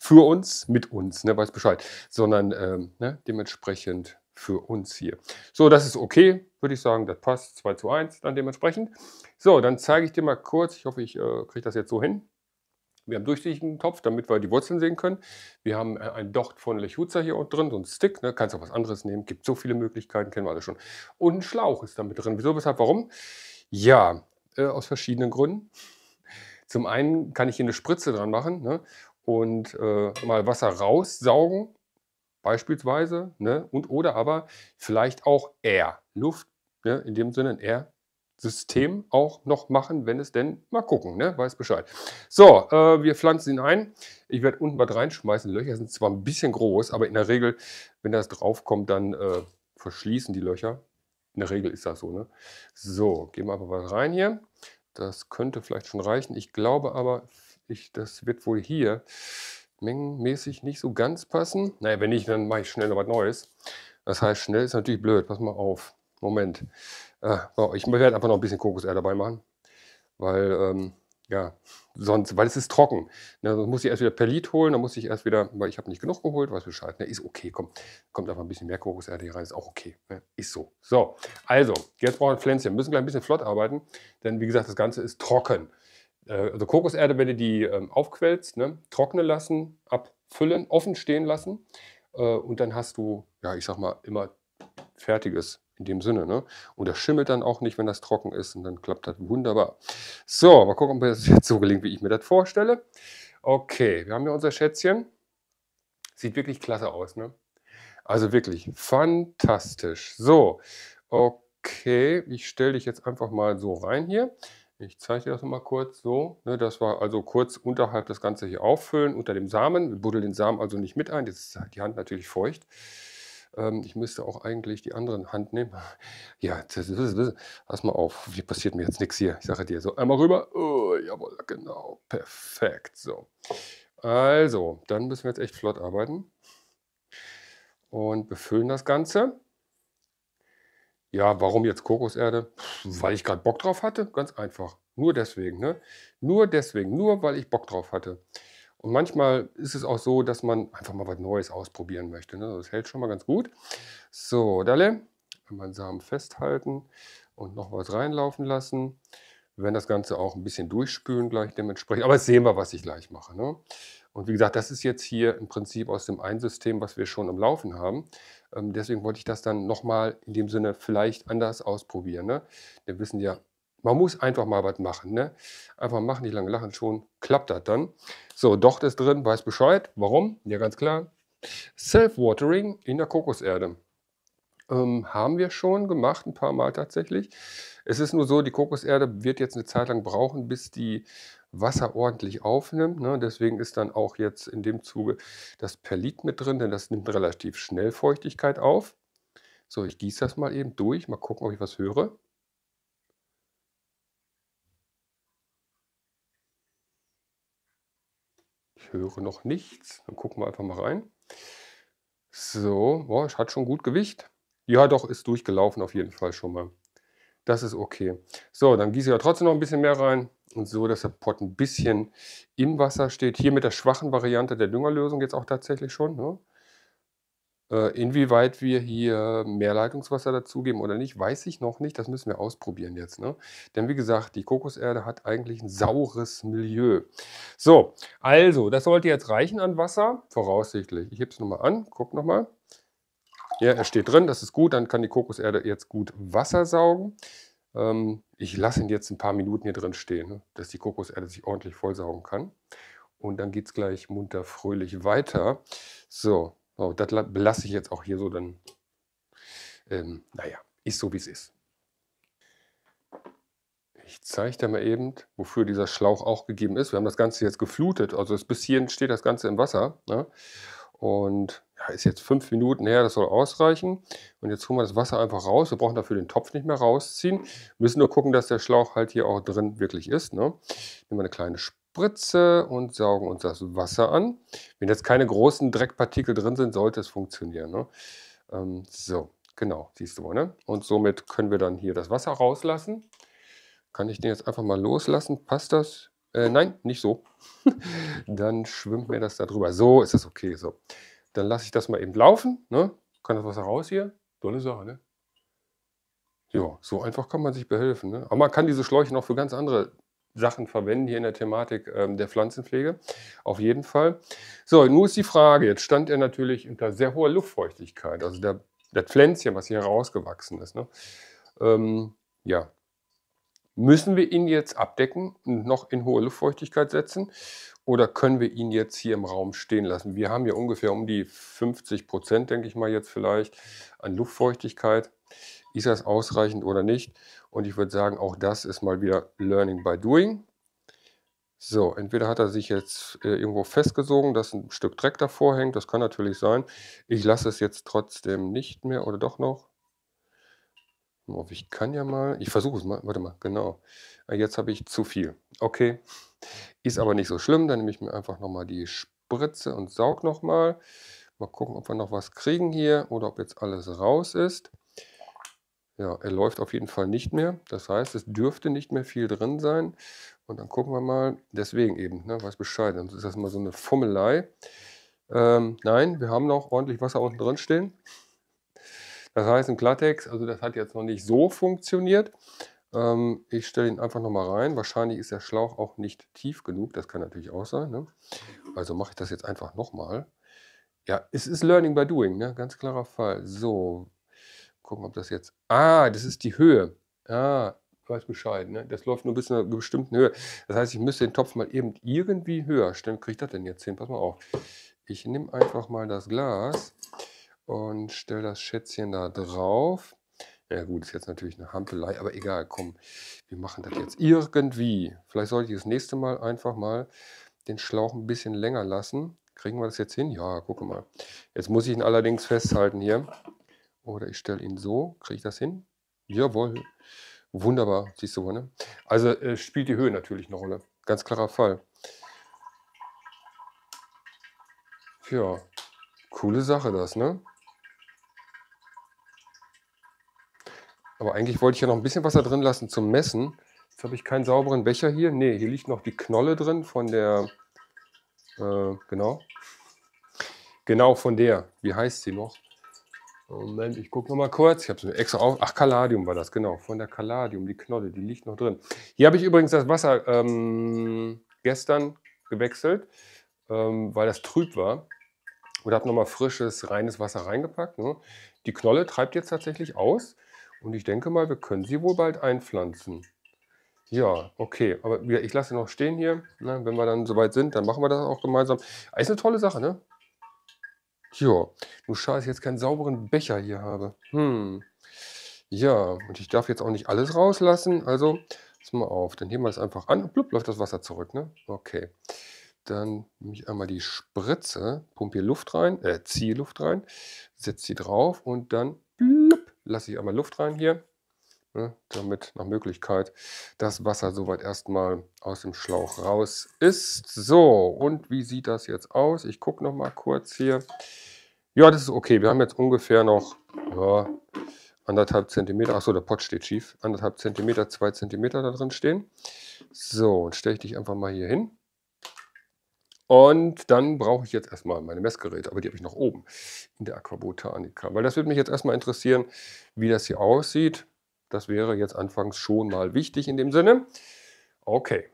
Für uns, mit uns, ne, weiß Bescheid. Sondern ähm, ne, dementsprechend für uns hier. So, das ist okay, würde ich sagen. Das passt 2 zu 1 dann dementsprechend. So, dann zeige ich dir mal kurz. Ich hoffe, ich äh, kriege das jetzt so hin. Wir haben durchsichtigen Topf, damit wir die Wurzeln sehen können. Wir haben äh, ein Docht von Lechuza hier unten drin, so ein Stick. Ne? Kannst auch was anderes nehmen. Gibt so viele Möglichkeiten, kennen wir alle schon. Und ein Schlauch ist damit drin. Wieso, weshalb, warum? Ja, äh, aus verschiedenen Gründen. Zum einen kann ich hier eine Spritze dran machen ne? und äh, mal Wasser raussaugen, beispielsweise. Ne? Und oder aber vielleicht auch Air, Luft. Ne? In dem Sinne ein Air System auch noch machen, wenn es denn, mal gucken, ne? weiß Bescheid. So, äh, wir pflanzen ihn ein. Ich werde unten was reinschmeißen. Die Löcher sind zwar ein bisschen groß, aber in der Regel, wenn das draufkommt, dann äh, verschließen die Löcher. In der Regel ist das so. Ne? So, geben wir einfach was rein hier. Das könnte vielleicht schon reichen. Ich glaube aber, ich, das wird wohl hier mengenmäßig nicht so ganz passen. Naja, wenn nicht, dann mache ich schnell noch was Neues. Das heißt, schnell ist natürlich blöd. Pass mal auf. Moment. Ah, ich werde halt einfach noch ein bisschen Kokosär dabei machen, weil ähm, ja, sonst, weil es ist trocken. Ne, sonst muss ich erst wieder Perlit holen, dann muss ich erst wieder, weil ich habe nicht genug geholt, weiß Bescheid. Ne, ist okay, komm, kommt einfach ein bisschen mehr Kokoserde hier rein, ist auch okay. Ne, ist so. So, also, jetzt brauchen wir Pflänzchen. Wir müssen gleich ein bisschen flott arbeiten, denn wie gesagt, das Ganze ist trocken. Äh, also Kokoserde, wenn ihr die ähm, aufquellst, ne, trocknen lassen, abfüllen, offen stehen lassen äh, und dann hast du, ja, ich sag mal, immer fertiges in dem Sinne. Ne? Und das schimmelt dann auch nicht, wenn das trocken ist und dann klappt das wunderbar. So, mal gucken, ob mir das jetzt so gelingt, wie ich mir das vorstelle. Okay, wir haben hier unser Schätzchen. Sieht wirklich klasse aus, ne? Also wirklich fantastisch. So, okay, ich stelle dich jetzt einfach mal so rein hier. Ich zeige dir das nochmal kurz so. Ne, das war also kurz unterhalb das Ganze hier auffüllen, unter dem Samen. Wir buddeln den Samen also nicht mit ein. Jetzt ist die Hand natürlich feucht ähm, ich müsste auch eigentlich die anderen Hand nehmen. Ja, pass mal auf, hier passiert mir jetzt nichts hier. Ich sage dir so, einmal rüber. Oh, jawohl, genau, perfekt. So. Also, dann müssen wir jetzt echt flott arbeiten. Und befüllen das Ganze. Ja, warum jetzt Kokoserde? Weil ich gerade Bock drauf hatte, ganz einfach. Nur deswegen, ne? Nur deswegen, nur weil ich Bock drauf hatte. Und manchmal ist es auch so, dass man einfach mal was Neues ausprobieren möchte. Ne? Das hält schon mal ganz gut. So, Dalle, wenn man Samen festhalten und noch was reinlaufen lassen. Wir werden das Ganze auch ein bisschen durchspülen gleich dementsprechend. Aber jetzt sehen wir, was ich gleich mache. Ne? Und wie gesagt, das ist jetzt hier im Prinzip aus dem Einsystem, was wir schon am Laufen haben. Ähm, deswegen wollte ich das dann nochmal in dem Sinne vielleicht anders ausprobieren. Ne? Wir wissen ja, man muss einfach mal was machen. Ne? Einfach machen, nicht lange lachen, schon klappt das dann. So, Docht ist drin, weiß Bescheid. Warum? Ja, ganz klar. Self-Watering in der Kokoserde. Ähm, haben wir schon gemacht, ein paar Mal tatsächlich. Es ist nur so, die Kokoserde wird jetzt eine Zeit lang brauchen, bis die Wasser ordentlich aufnimmt. Ne? Deswegen ist dann auch jetzt in dem Zuge das Perlit mit drin, denn das nimmt relativ schnell Feuchtigkeit auf. So, ich gieße das mal eben durch, mal gucken, ob ich was höre. höre noch nichts. Dann gucken wir einfach mal rein. So, boah, es hat schon gut Gewicht. Ja, doch, ist durchgelaufen auf jeden Fall schon mal. Das ist okay. So, dann gieße ich ja trotzdem noch ein bisschen mehr rein. Und so, dass der Pott ein bisschen im Wasser steht. Hier mit der schwachen Variante der Düngerlösung jetzt auch tatsächlich schon. Ne? Äh, inwieweit wir hier mehr Leitungswasser dazugeben oder nicht, weiß ich noch nicht. Das müssen wir ausprobieren jetzt. Ne? Denn wie gesagt, die Kokoserde hat eigentlich ein saures Milieu. So, also, das sollte jetzt reichen an Wasser, voraussichtlich. Ich hebe es nochmal an, guck nochmal. Ja, er steht drin, das ist gut. Dann kann die Kokoserde jetzt gut Wasser saugen. Ähm, ich lasse ihn jetzt ein paar Minuten hier drin stehen, ne, dass die Kokoserde sich ordentlich vollsaugen kann. Und dann geht es gleich munter fröhlich weiter. So, so, das belasse ich jetzt auch hier so, dann, ähm, naja, ist so wie es ist. Ich zeige dir mal eben, wofür dieser Schlauch auch gegeben ist. Wir haben das Ganze jetzt geflutet, also bis hierhin steht das Ganze im Wasser. Ne? Und ja, ist jetzt fünf Minuten her, das soll ausreichen. Und jetzt holen wir das Wasser einfach raus. Wir brauchen dafür den Topf nicht mehr rausziehen. Wir müssen nur gucken, dass der Schlauch halt hier auch drin wirklich ist. Ne? Nehmen wir eine kleine Spur. Spritze und saugen uns das Wasser an. Wenn jetzt keine großen Dreckpartikel drin sind, sollte es funktionieren. Ne? Ähm, so, genau, siehst du mal. Ne? Und somit können wir dann hier das Wasser rauslassen. Kann ich den jetzt einfach mal loslassen? Passt das? Äh, nein, nicht so. dann schwimmt mir das da drüber. So ist das okay. So. Dann lasse ich das mal eben laufen. Ne? Kann das Wasser raus hier? Tolle Sache, ne? Ja, so einfach kann man sich behelfen. Ne? Aber man kann diese Schläuche noch für ganz andere Sachen verwenden hier in der Thematik ähm, der Pflanzenpflege. Auf jeden Fall. So, nun ist die Frage, jetzt stand er natürlich unter sehr hoher Luftfeuchtigkeit, also der, das Pflänzchen, was hier herausgewachsen ist. Ne? Ähm, ja. Müssen wir ihn jetzt abdecken und noch in hohe Luftfeuchtigkeit setzen? Oder können wir ihn jetzt hier im Raum stehen lassen? Wir haben ja ungefähr um die 50 Prozent, denke ich mal, jetzt vielleicht an Luftfeuchtigkeit. Ist das ausreichend oder nicht? Und ich würde sagen, auch das ist mal wieder Learning by Doing. So, entweder hat er sich jetzt äh, irgendwo festgesogen, dass ein Stück Dreck davor hängt, das kann natürlich sein. Ich lasse es jetzt trotzdem nicht mehr oder doch noch. Oh, ich kann ja mal, ich versuche es mal, warte mal, genau. Ah, jetzt habe ich zu viel. Okay, ist aber nicht so schlimm, dann nehme ich mir einfach nochmal die Spritze und saug nochmal. Mal gucken, ob wir noch was kriegen hier oder ob jetzt alles raus ist. Ja, er läuft auf jeden Fall nicht mehr. Das heißt, es dürfte nicht mehr viel drin sein. Und dann gucken wir mal, deswegen eben, ne, weiß Bescheid. Sonst ist das mal so eine Fummelei. Ähm, nein, wir haben noch ordentlich Wasser unten drin stehen. Das heißt im Klartext, also das hat jetzt noch nicht so funktioniert. Ähm, ich stelle ihn einfach nochmal rein. Wahrscheinlich ist der Schlauch auch nicht tief genug. Das kann natürlich auch sein. Ne? Also mache ich das jetzt einfach nochmal. Ja, es ist Learning by Doing, ne? ganz klarer Fall. So, gucken, ob das jetzt. Ah, das ist die Höhe. Ah, ich weiß Bescheid. Ne? Das läuft nur bis zu einer bestimmten Höhe. Das heißt, ich müsste den Topf mal eben irgendwie höher stellen. Kriege ich das denn jetzt hin? Pass mal auf. Ich nehme einfach mal das Glas und stelle das Schätzchen da drauf. Ja gut, ist jetzt natürlich eine Hampelei, aber egal, komm, wir machen das jetzt irgendwie. Vielleicht sollte ich das nächste Mal einfach mal den Schlauch ein bisschen länger lassen. Kriegen wir das jetzt hin? Ja, gucke mal. Jetzt muss ich ihn allerdings festhalten hier. Oder ich stelle ihn so. Kriege ich das hin? Jawohl. Wunderbar, siehst du ne? Also äh, spielt die Höhe natürlich eine Rolle. Ganz klarer Fall. Ja, coole Sache das, ne? Aber eigentlich wollte ich ja noch ein bisschen Wasser drin lassen zum Messen. Jetzt habe ich keinen sauberen Becher hier. Ne, hier liegt noch die Knolle drin von der, äh, genau, genau von der, wie heißt sie noch? Moment, ich gucke noch mal kurz. Ich habe es extra auf. Ach, Caladium war das, genau. Von der Caladium, die Knolle, die liegt noch drin. Hier habe ich übrigens das Wasser ähm, gestern gewechselt, ähm, weil das trüb war. Und habe noch mal frisches, reines Wasser reingepackt. Ne? Die Knolle treibt jetzt tatsächlich aus. Und ich denke mal, wir können sie wohl bald einpflanzen. Ja, okay. Aber ich lasse noch stehen hier. Na, ne? wenn wir dann soweit sind, dann machen wir das auch gemeinsam. Ist eine tolle Sache, ne? Tja, du schade, dass ich jetzt keinen sauberen Becher hier habe. Hm. Ja, und ich darf jetzt auch nicht alles rauslassen. Also, jetzt mal auf. Dann nehmen wir es einfach an. Blub, läuft das Wasser zurück, ne? Okay. Dann nehme ich einmal die Spritze, pumpe hier Luft rein, äh, ziehe Luft rein, setze sie drauf und dann blub, lasse ich einmal Luft rein hier ne, damit nach Möglichkeit das Wasser soweit erstmal aus dem Schlauch raus ist. So, und wie sieht das jetzt aus? Ich gucke noch mal kurz hier. Ja, das ist okay. Wir haben jetzt ungefähr noch ja, anderthalb Zentimeter. Achso, der Pott steht schief. Anderthalb Zentimeter, zwei Zentimeter da drin stehen. So, und stelle ich dich einfach mal hier hin. Und dann brauche ich jetzt erstmal meine Messgeräte, aber die habe ich noch oben in der Aquabotanika. Weil das würde mich jetzt erstmal interessieren, wie das hier aussieht. Das wäre jetzt anfangs schon mal wichtig in dem Sinne. Okay.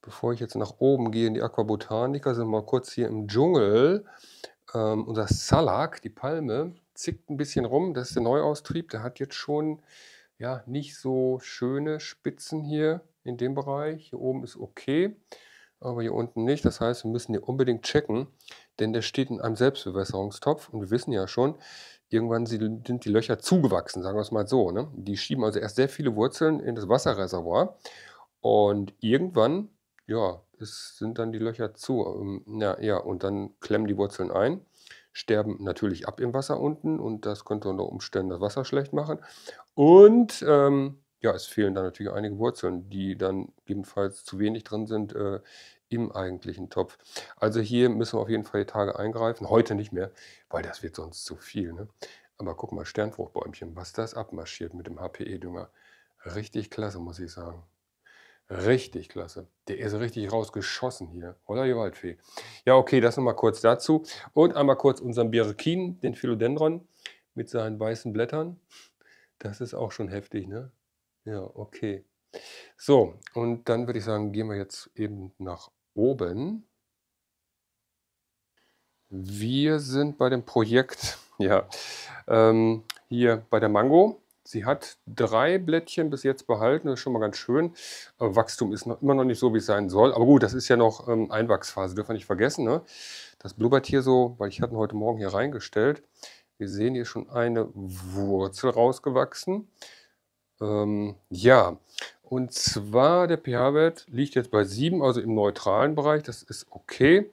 Bevor ich jetzt nach oben gehe in die Aquabotaniker, sind wir mal kurz hier im Dschungel. Ähm, unser Salak, die Palme, zickt ein bisschen rum. Das ist der Neuaustrieb. Der hat jetzt schon ja, nicht so schöne Spitzen hier in dem Bereich. Hier oben ist okay, aber hier unten nicht. Das heißt, wir müssen hier unbedingt checken, denn der steht in einem Selbstbewässerungstopf. Und wir wissen ja schon, irgendwann sind die Löcher zugewachsen, sagen wir es mal so. Ne? Die schieben also erst sehr viele Wurzeln in das Wasserreservoir und irgendwann, ja, es sind dann die Löcher zu. Ähm, ja, ja, und dann klemmen die Wurzeln ein, sterben natürlich ab im Wasser unten und das könnte unter Umständen das Wasser schlecht machen. Und ähm, ja, es fehlen dann natürlich einige Wurzeln, die dann ebenfalls zu wenig drin sind äh, im eigentlichen Topf. Also hier müssen wir auf jeden Fall die Tage eingreifen. Heute nicht mehr, weil das wird sonst zu viel. Ne? Aber guck mal, Sternfruchtbäumchen, was das abmarschiert mit dem HPE-Dünger. Richtig klasse, muss ich sagen. Richtig klasse. Der ist richtig rausgeschossen hier. Oder ihr Waldfee. Ja, okay, das nochmal kurz dazu. Und einmal kurz unseren Birkin, den Philodendron, mit seinen weißen Blättern. Das ist auch schon heftig, ne? Ja, okay. So, und dann würde ich sagen, gehen wir jetzt eben nach oben. Wir sind bei dem Projekt, ja, ähm, hier bei der Mango. Sie hat drei Blättchen bis jetzt behalten, das ist schon mal ganz schön. Wachstum ist noch, immer noch nicht so, wie es sein soll. Aber gut, das ist ja noch ähm, Einwachsphase, dürfen wir nicht vergessen. Ne? Das blubbert hier so, weil ich hatte heute Morgen hier reingestellt. Wir sehen hier schon eine Wurzel rausgewachsen. Ähm, ja, und zwar der pH-Wert liegt jetzt bei 7, also im neutralen Bereich, das ist okay.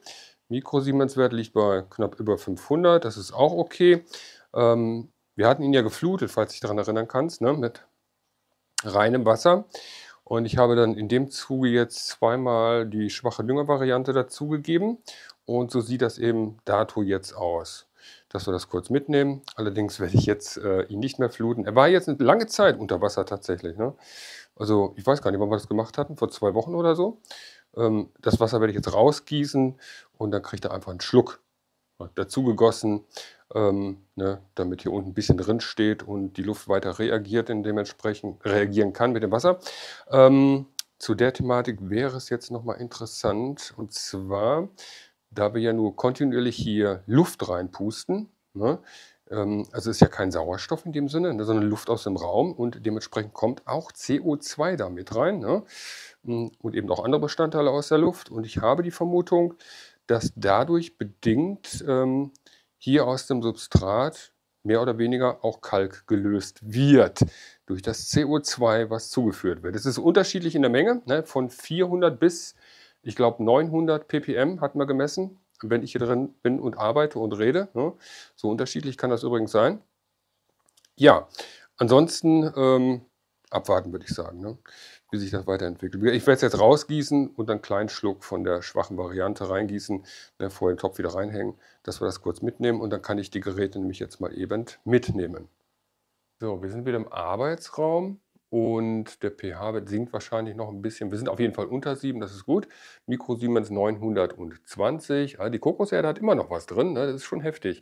Mikrosiemenswert liegt bei knapp über 500, das ist auch okay. Ähm, wir hatten ihn ja geflutet, falls du dich daran erinnern kannst, ne, mit reinem Wasser. Und ich habe dann in dem Zuge jetzt zweimal die schwache Düngervariante dazugegeben. Und so sieht das eben dato jetzt aus, dass wir das kurz mitnehmen. Allerdings werde ich jetzt äh, ihn nicht mehr fluten. Er war jetzt eine lange Zeit unter Wasser tatsächlich. Ne? Also ich weiß gar nicht, wann wir das gemacht hatten, vor zwei Wochen oder so. Ähm, das Wasser werde ich jetzt rausgießen und dann kriegt er einfach einen Schluck dazu gegossen, ähm, ne, damit hier unten ein bisschen drin steht und die Luft weiter reagiert und dementsprechend reagieren kann mit dem Wasser. Ähm, zu der Thematik wäre es jetzt nochmal interessant und zwar, da wir ja nur kontinuierlich hier Luft reinpusten, ne, ähm, also es ist ja kein Sauerstoff in dem Sinne, ne, sondern Luft aus dem Raum und dementsprechend kommt auch CO2 da mit rein ne? Mm, und eben auch andere Bestandteile aus der Luft. Und ich habe die Vermutung, dass dadurch bedingt ähm, hier aus dem Substrat mehr oder weniger auch Kalk gelöst wird durch das CO2, was zugeführt wird. Es ist unterschiedlich in der Menge, ne? von 400 bis, ich glaube, 900 ppm hat man gemessen wenn ich hier drin bin und arbeite und rede. Ne? So unterschiedlich kann das übrigens sein. Ja, ansonsten ähm, abwarten würde ich sagen, ne? wie sich das weiterentwickelt. Ich werde es jetzt rausgießen und dann einen kleinen Schluck von der schwachen Variante reingießen, ne, vor den Topf wieder reinhängen, dass wir das kurz mitnehmen und dann kann ich die Geräte nämlich jetzt mal eben mitnehmen. So, wir sind wieder im Arbeitsraum. Und der pH-Wert sinkt wahrscheinlich noch ein bisschen. Wir sind auf jeden Fall unter 7, das ist gut. Mikro Siemens 920. Also die Kokoserde hat immer noch was drin, ne? das ist schon heftig.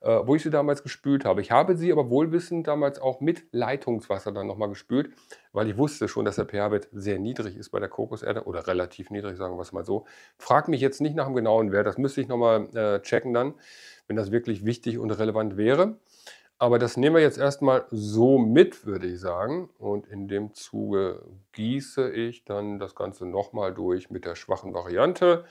Äh, wo ich sie damals gespült habe. Ich habe sie aber wohlwissend damals auch mit Leitungswasser dann nochmal gespült, weil ich wusste schon, dass der pH-Wert sehr niedrig ist bei der Kokoserde oder relativ niedrig, sagen wir es mal so. Frag mich jetzt nicht nach dem genauen Wert, das müsste ich nochmal äh, checken dann, wenn das wirklich wichtig und relevant wäre. Aber das nehmen wir jetzt erstmal so mit, würde ich sagen. Und in dem Zuge gieße ich dann das Ganze nochmal durch mit der schwachen Variante.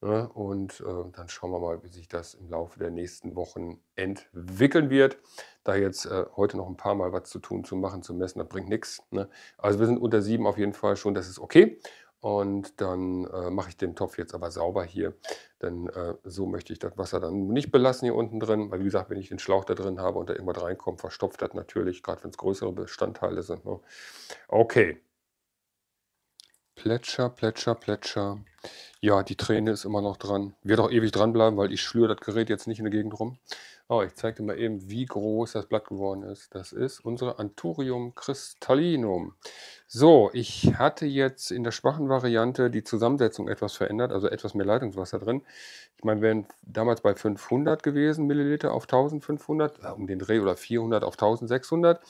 Und äh, dann schauen wir mal, wie sich das im Laufe der nächsten Wochen entwickeln wird. Da jetzt äh, heute noch ein paar Mal was zu tun, zu machen, zu messen, das bringt nichts. Ne? Also wir sind unter 7 auf jeden Fall schon, das ist okay. Und dann äh, mache ich den Topf jetzt aber sauber hier, denn äh, so möchte ich das Wasser dann nicht belassen hier unten drin, weil wie gesagt, wenn ich den Schlauch da drin habe und da irgendwas reinkommt, verstopft das natürlich, gerade wenn es größere Bestandteile sind. Ne? Okay. Plätscher, Plätscher, Plätscher. Ja, die Träne ist immer noch dran. Wird auch ewig dranbleiben, weil ich schlüre das Gerät jetzt nicht in der Gegend rum. Oh, ich zeige dir mal eben, wie groß das Blatt geworden ist. Das ist unsere Anturium crystallinum. So, ich hatte jetzt in der schwachen Variante die Zusammensetzung etwas verändert, also etwas mehr Leitungswasser drin. Ich meine, wir wären damals bei 500 gewesen, Milliliter auf 1500, äh, um den Dreh oder 400 auf 1600.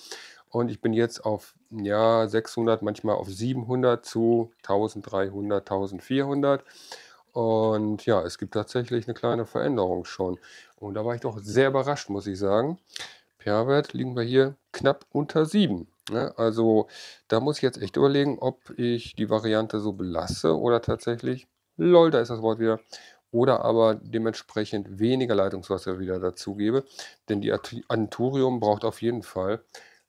Und ich bin jetzt auf ja, 600, manchmal auf 700 zu 1300, 1400. Und ja, es gibt tatsächlich eine kleine Veränderung schon. Und da war ich doch sehr überrascht, muss ich sagen. Per Wert liegen wir hier knapp unter 7. Ne? Also da muss ich jetzt echt überlegen, ob ich die Variante so belasse oder tatsächlich, lol, da ist das Wort wieder, oder aber dementsprechend weniger Leitungswasser wieder dazugebe. Denn die Anturium braucht auf jeden Fall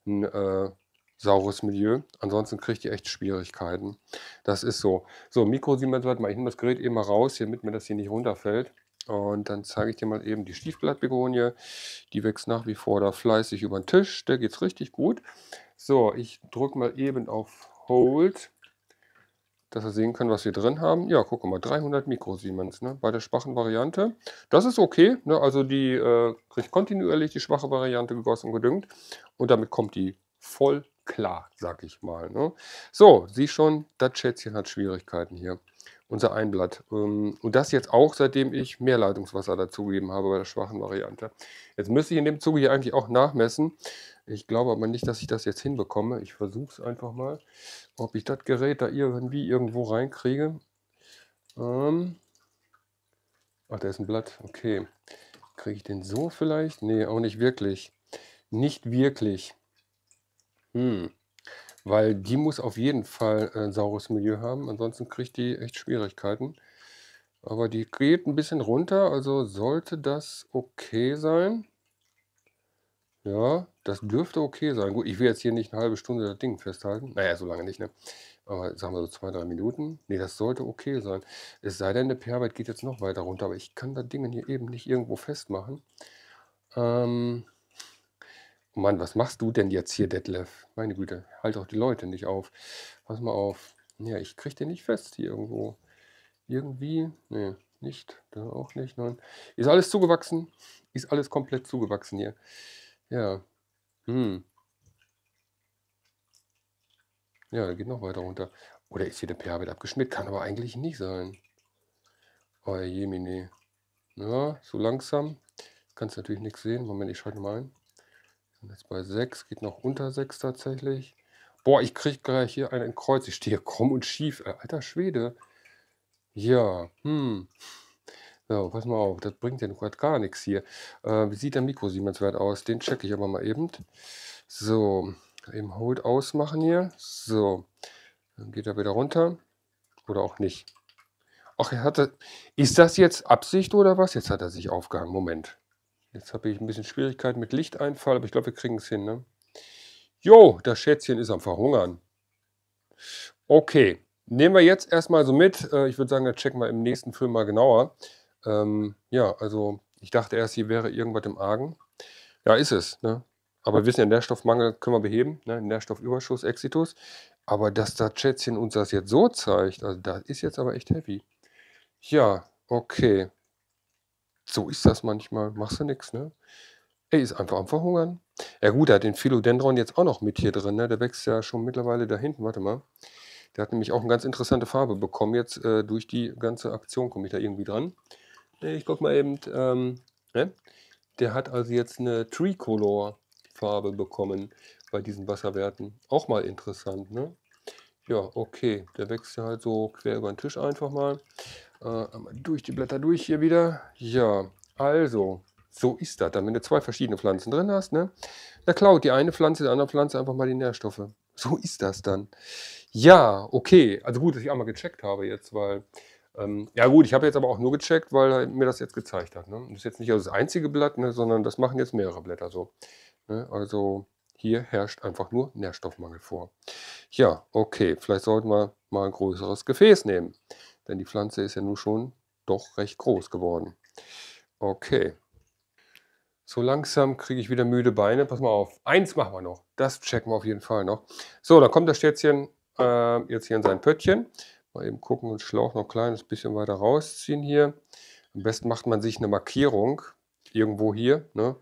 ein äh, saures Milieu. Ansonsten kriegt ihr echt Schwierigkeiten. Das ist so. So, Mikro Siemens, warte mal, ich nehme das Gerät eben mal raus, damit mir das hier nicht runterfällt. Und dann zeige ich dir mal eben die Stiefblattbegonie. Die wächst nach wie vor da fleißig über den Tisch. Der geht es richtig gut. So, ich drücke mal eben auf Hold, dass wir sehen können, was wir drin haben. Ja, guck mal, 300 Mikrosiemens ne, bei der schwachen Variante. Das ist okay. Ne, also die äh, kriegt kontinuierlich die schwache Variante gegossen und gedüngt. Und damit kommt die voll klar, sag ich mal. Ne. So, sieh schon, das Schätzchen hat Schwierigkeiten hier unser Einblatt. Ähm, und das jetzt auch, seitdem ich mehr Leitungswasser dazugegeben habe bei der schwachen Variante. Jetzt müsste ich in dem Zuge hier eigentlich auch nachmessen. Ich glaube aber nicht, dass ich das jetzt hinbekomme. Ich versuche es einfach mal, ob ich das Gerät da irgendwie irgendwo reinkriege. Ähm Ach, da ist ein Blatt. Okay. Kriege ich den so vielleicht? Nee, auch nicht wirklich. Nicht wirklich. Hm. Weil die muss auf jeden Fall ein äh, saures Milieu haben, ansonsten kriegt die echt Schwierigkeiten. Aber die geht ein bisschen runter, also sollte das okay sein. Ja, das dürfte okay sein. Gut, ich will jetzt hier nicht eine halbe Stunde das Ding festhalten. Naja, so lange nicht, ne? Aber sagen wir so zwei, drei Minuten. Ne, das sollte okay sein. Es sei denn, der Perarbeit geht jetzt noch weiter runter, aber ich kann das Ding hier eben nicht irgendwo festmachen. Ähm, Oh Mann, was machst du denn jetzt hier, Detlef? Meine Güte, halt doch die Leute nicht auf. Pass mal auf. Ja, ich krieg den nicht fest hier irgendwo. Irgendwie, nee, nicht, da auch nicht, nein. Ist alles zugewachsen? Ist alles komplett zugewachsen hier. Ja, hm. Ja, da geht noch weiter runter. Oder ist hier der Pervert abgeschmiert? Kann aber eigentlich nicht sein. Oh, Jemine. Ja, so langsam. Kannst natürlich nichts sehen. Moment, ich schalte mal ein. Bin jetzt bei 6, geht noch unter 6 tatsächlich. Boah, ich krieg gleich hier einen Kreuz. Ich stehe krumm und schief. Äh, alter Schwede. Ja, hm. So, pass mal auf, das bringt ja noch gar nichts hier. Äh, wie sieht der Mikro-Siemens-Wert aus? Den checke ich aber mal eben. So, eben Hold ausmachen hier. So, dann geht er wieder runter. Oder auch nicht. Ach, er hatte. Ist das jetzt Absicht oder was? Jetzt hat er sich aufgehangen. Moment. Jetzt habe ich ein bisschen Schwierigkeiten mit Lichteinfall, aber ich glaube, wir kriegen es hin. Ne? Jo, das Schätzchen ist am Verhungern. Okay, nehmen wir jetzt erstmal so mit. Äh, ich würde sagen, das checken wir im nächsten Film mal genauer. Ähm, ja, also ich dachte erst, hier wäre irgendwas im Argen. Ja, ist es. Ne? Aber wir wissen ja, Nährstoffmangel können wir beheben, ne? Nährstoffüberschuss, Exitus. Aber dass das Schätzchen uns das jetzt so zeigt, also das ist jetzt aber echt heavy. Ja, okay so ist das manchmal. Machst du nichts, ne? Er ist einfach am Verhungern. Ja gut, er hat den Philodendron jetzt auch noch mit hier drin, ne? Der wächst ja schon mittlerweile da hinten. Warte mal. Der hat nämlich auch eine ganz interessante Farbe bekommen. Jetzt äh, durch die ganze Aktion komme ich da irgendwie dran. Ich guck mal eben. Ähm, ne? Der hat also jetzt eine Tricolor-Farbe bekommen bei diesen Wasserwerten. Auch mal interessant, ne? Ja, okay. Der wächst ja halt so quer über den Tisch einfach mal. Äh, durch die Blätter durch hier wieder. Ja, also, so ist das dann, wenn du zwei verschiedene Pflanzen drin hast. Ne? Da klaut die eine Pflanze der anderen Pflanze einfach mal die Nährstoffe. So ist das dann. Ja, okay. Also gut, dass ich einmal gecheckt habe jetzt, weil ähm, ja gut, ich habe jetzt aber auch nur gecheckt, weil er mir das jetzt gezeigt hat. Ne? Das ist jetzt nicht das einzige Blatt, ne, sondern das machen jetzt mehrere Blätter so. Ne? Also hier herrscht einfach nur Nährstoffmangel vor. Ja, okay, vielleicht sollten wir mal ein größeres Gefäß nehmen, denn die Pflanze ist ja nun schon doch recht groß geworden. Okay, so langsam kriege ich wieder müde Beine. Pass mal auf, eins machen wir noch, das checken wir auf jeden Fall noch. So, da kommt das Schätzchen äh, jetzt hier in sein Pöttchen. Mal eben gucken, und Schlauch noch ein kleines bisschen weiter rausziehen hier. Am besten macht man sich eine Markierung irgendwo hier, ne?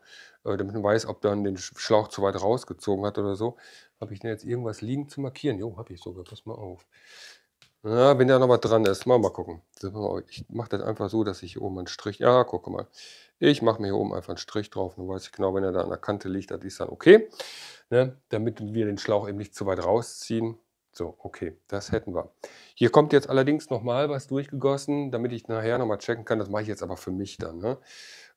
Äh, damit man weiß, ob dann den Schlauch zu weit rausgezogen hat oder so. Habe ich denn jetzt irgendwas liegen zu markieren? Jo, habe ich sogar. Pass mal auf. Ja, wenn da noch was dran ist, mal mal gucken. Ich mache das einfach so, dass ich hier oben einen Strich. Ja, guck mal. Ich mache mir hier oben einfach einen Strich drauf. Dann weiß ich genau, wenn er da an der Kante liegt, das ist dann okay. Ne? Damit wir den Schlauch eben nicht zu weit rausziehen. So, okay, das hätten wir. Hier kommt jetzt allerdings nochmal was durchgegossen, damit ich nachher nochmal checken kann. Das mache ich jetzt aber für mich dann. Ne?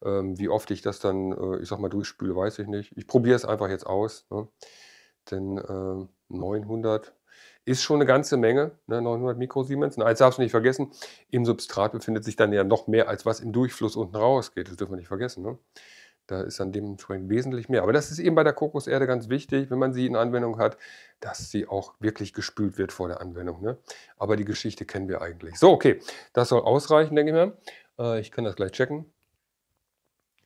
Ähm, wie oft ich das dann, äh, ich sag mal, durchspüle, weiß ich nicht. Ich probiere es einfach jetzt aus. Ne? Denn äh, 900 ist schon eine ganze Menge, ne? 900 Mikrosiemens. Und eins darfst du nicht vergessen, im Substrat befindet sich dann ja noch mehr, als was im Durchfluss unten rausgeht. Das dürfen wir nicht vergessen. Ne? Da ist dann dementsprechend wesentlich mehr. Aber das ist eben bei der Kokoserde ganz wichtig, wenn man sie in Anwendung hat, dass sie auch wirklich gespült wird vor der Anwendung. Ne? Aber die Geschichte kennen wir eigentlich. So, okay, das soll ausreichen, denke ich mir. Äh, ich kann das gleich checken.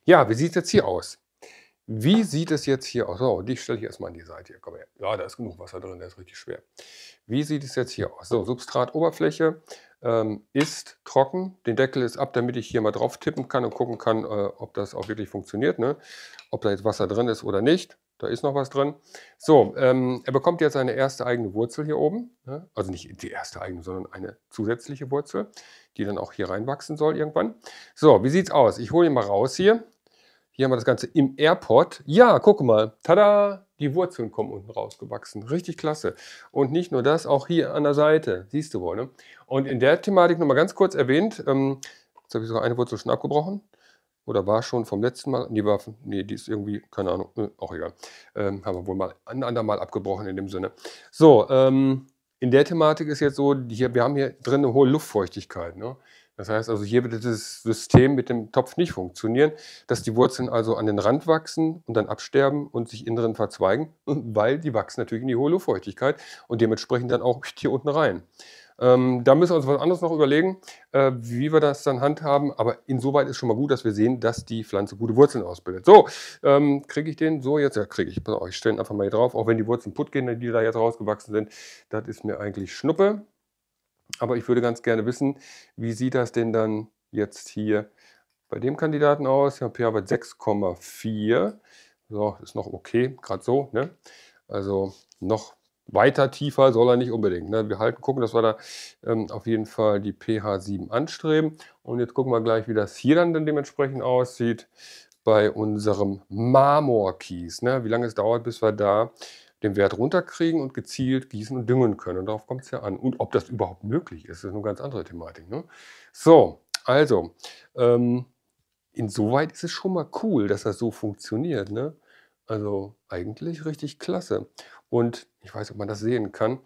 Ja, wie sieht es jetzt hier aus? Wie sieht es jetzt hier aus? So, die stelle ich erstmal an die Seite. komm her. Ja, da ist genug Wasser drin, der ist richtig schwer. Wie sieht es jetzt hier aus? So, Substratoberfläche ähm, ist trocken. Den Deckel ist ab, damit ich hier mal drauf tippen kann und gucken kann, äh, ob das auch wirklich funktioniert. Ne? Ob da jetzt Wasser drin ist oder nicht da ist noch was drin. So, ähm, er bekommt jetzt eine erste eigene Wurzel hier oben. Ne? Also nicht die erste eigene, sondern eine zusätzliche Wurzel, die dann auch hier reinwachsen soll irgendwann. So, wie sieht's aus? Ich hole ihn mal raus hier. Hier haben wir das Ganze im AirPod. Ja, guck mal. Tada! Die Wurzeln kommen unten rausgewachsen. Richtig klasse. Und nicht nur das, auch hier an der Seite. Siehst du wohl, ne? Und in der Thematik nochmal ganz kurz erwähnt, ähm, jetzt habe ich sogar eine Wurzel schon abgebrochen. Oder war schon vom letzten Mal? Nee, war, nee die ist irgendwie, keine Ahnung, äh, auch egal. Ähm, haben wir wohl mal ein andermal abgebrochen in dem Sinne. So, ähm, in der Thematik ist jetzt so, hier, wir haben hier drin eine hohe Luftfeuchtigkeit. Ne? Das heißt also, hier wird das System mit dem Topf nicht funktionieren, dass die Wurzeln also an den Rand wachsen und dann absterben und sich innen drin verzweigen, weil die wachsen natürlich in die hohe Luftfeuchtigkeit und dementsprechend dann auch hier unten rein. Ähm, da müssen wir uns was anderes noch überlegen, äh, wie wir das dann handhaben. Aber insoweit ist schon mal gut, dass wir sehen, dass die Pflanze gute Wurzeln ausbildet. So, ähm, kriege ich den so jetzt? Ja, kriege ich. Pass auf, ich stelle ihn einfach mal hier drauf. Auch wenn die Wurzeln putt gehen, die da jetzt rausgewachsen sind, das ist mir eigentlich Schnuppe. Aber ich würde ganz gerne wissen, wie sieht das denn dann jetzt hier bei dem Kandidaten aus? Ich habe hier aber 6,4. So, ist noch okay, gerade so. Ne? Also noch weiter tiefer soll er nicht unbedingt. Ne? Wir halten, gucken, dass wir da ähm, auf jeden Fall die pH 7 anstreben. Und jetzt gucken wir gleich, wie das hier dann, dann dementsprechend aussieht bei unserem Marmorkies. Ne? Wie lange es dauert, bis wir da den Wert runterkriegen und gezielt gießen und düngen können. Und darauf kommt es ja an. Und ob das überhaupt möglich ist, ist eine ganz andere Thematik. Ne? So, also, ähm, insoweit ist es schon mal cool, dass das so funktioniert. Ne? Also eigentlich richtig klasse. Und ich weiß, ob man das sehen kann.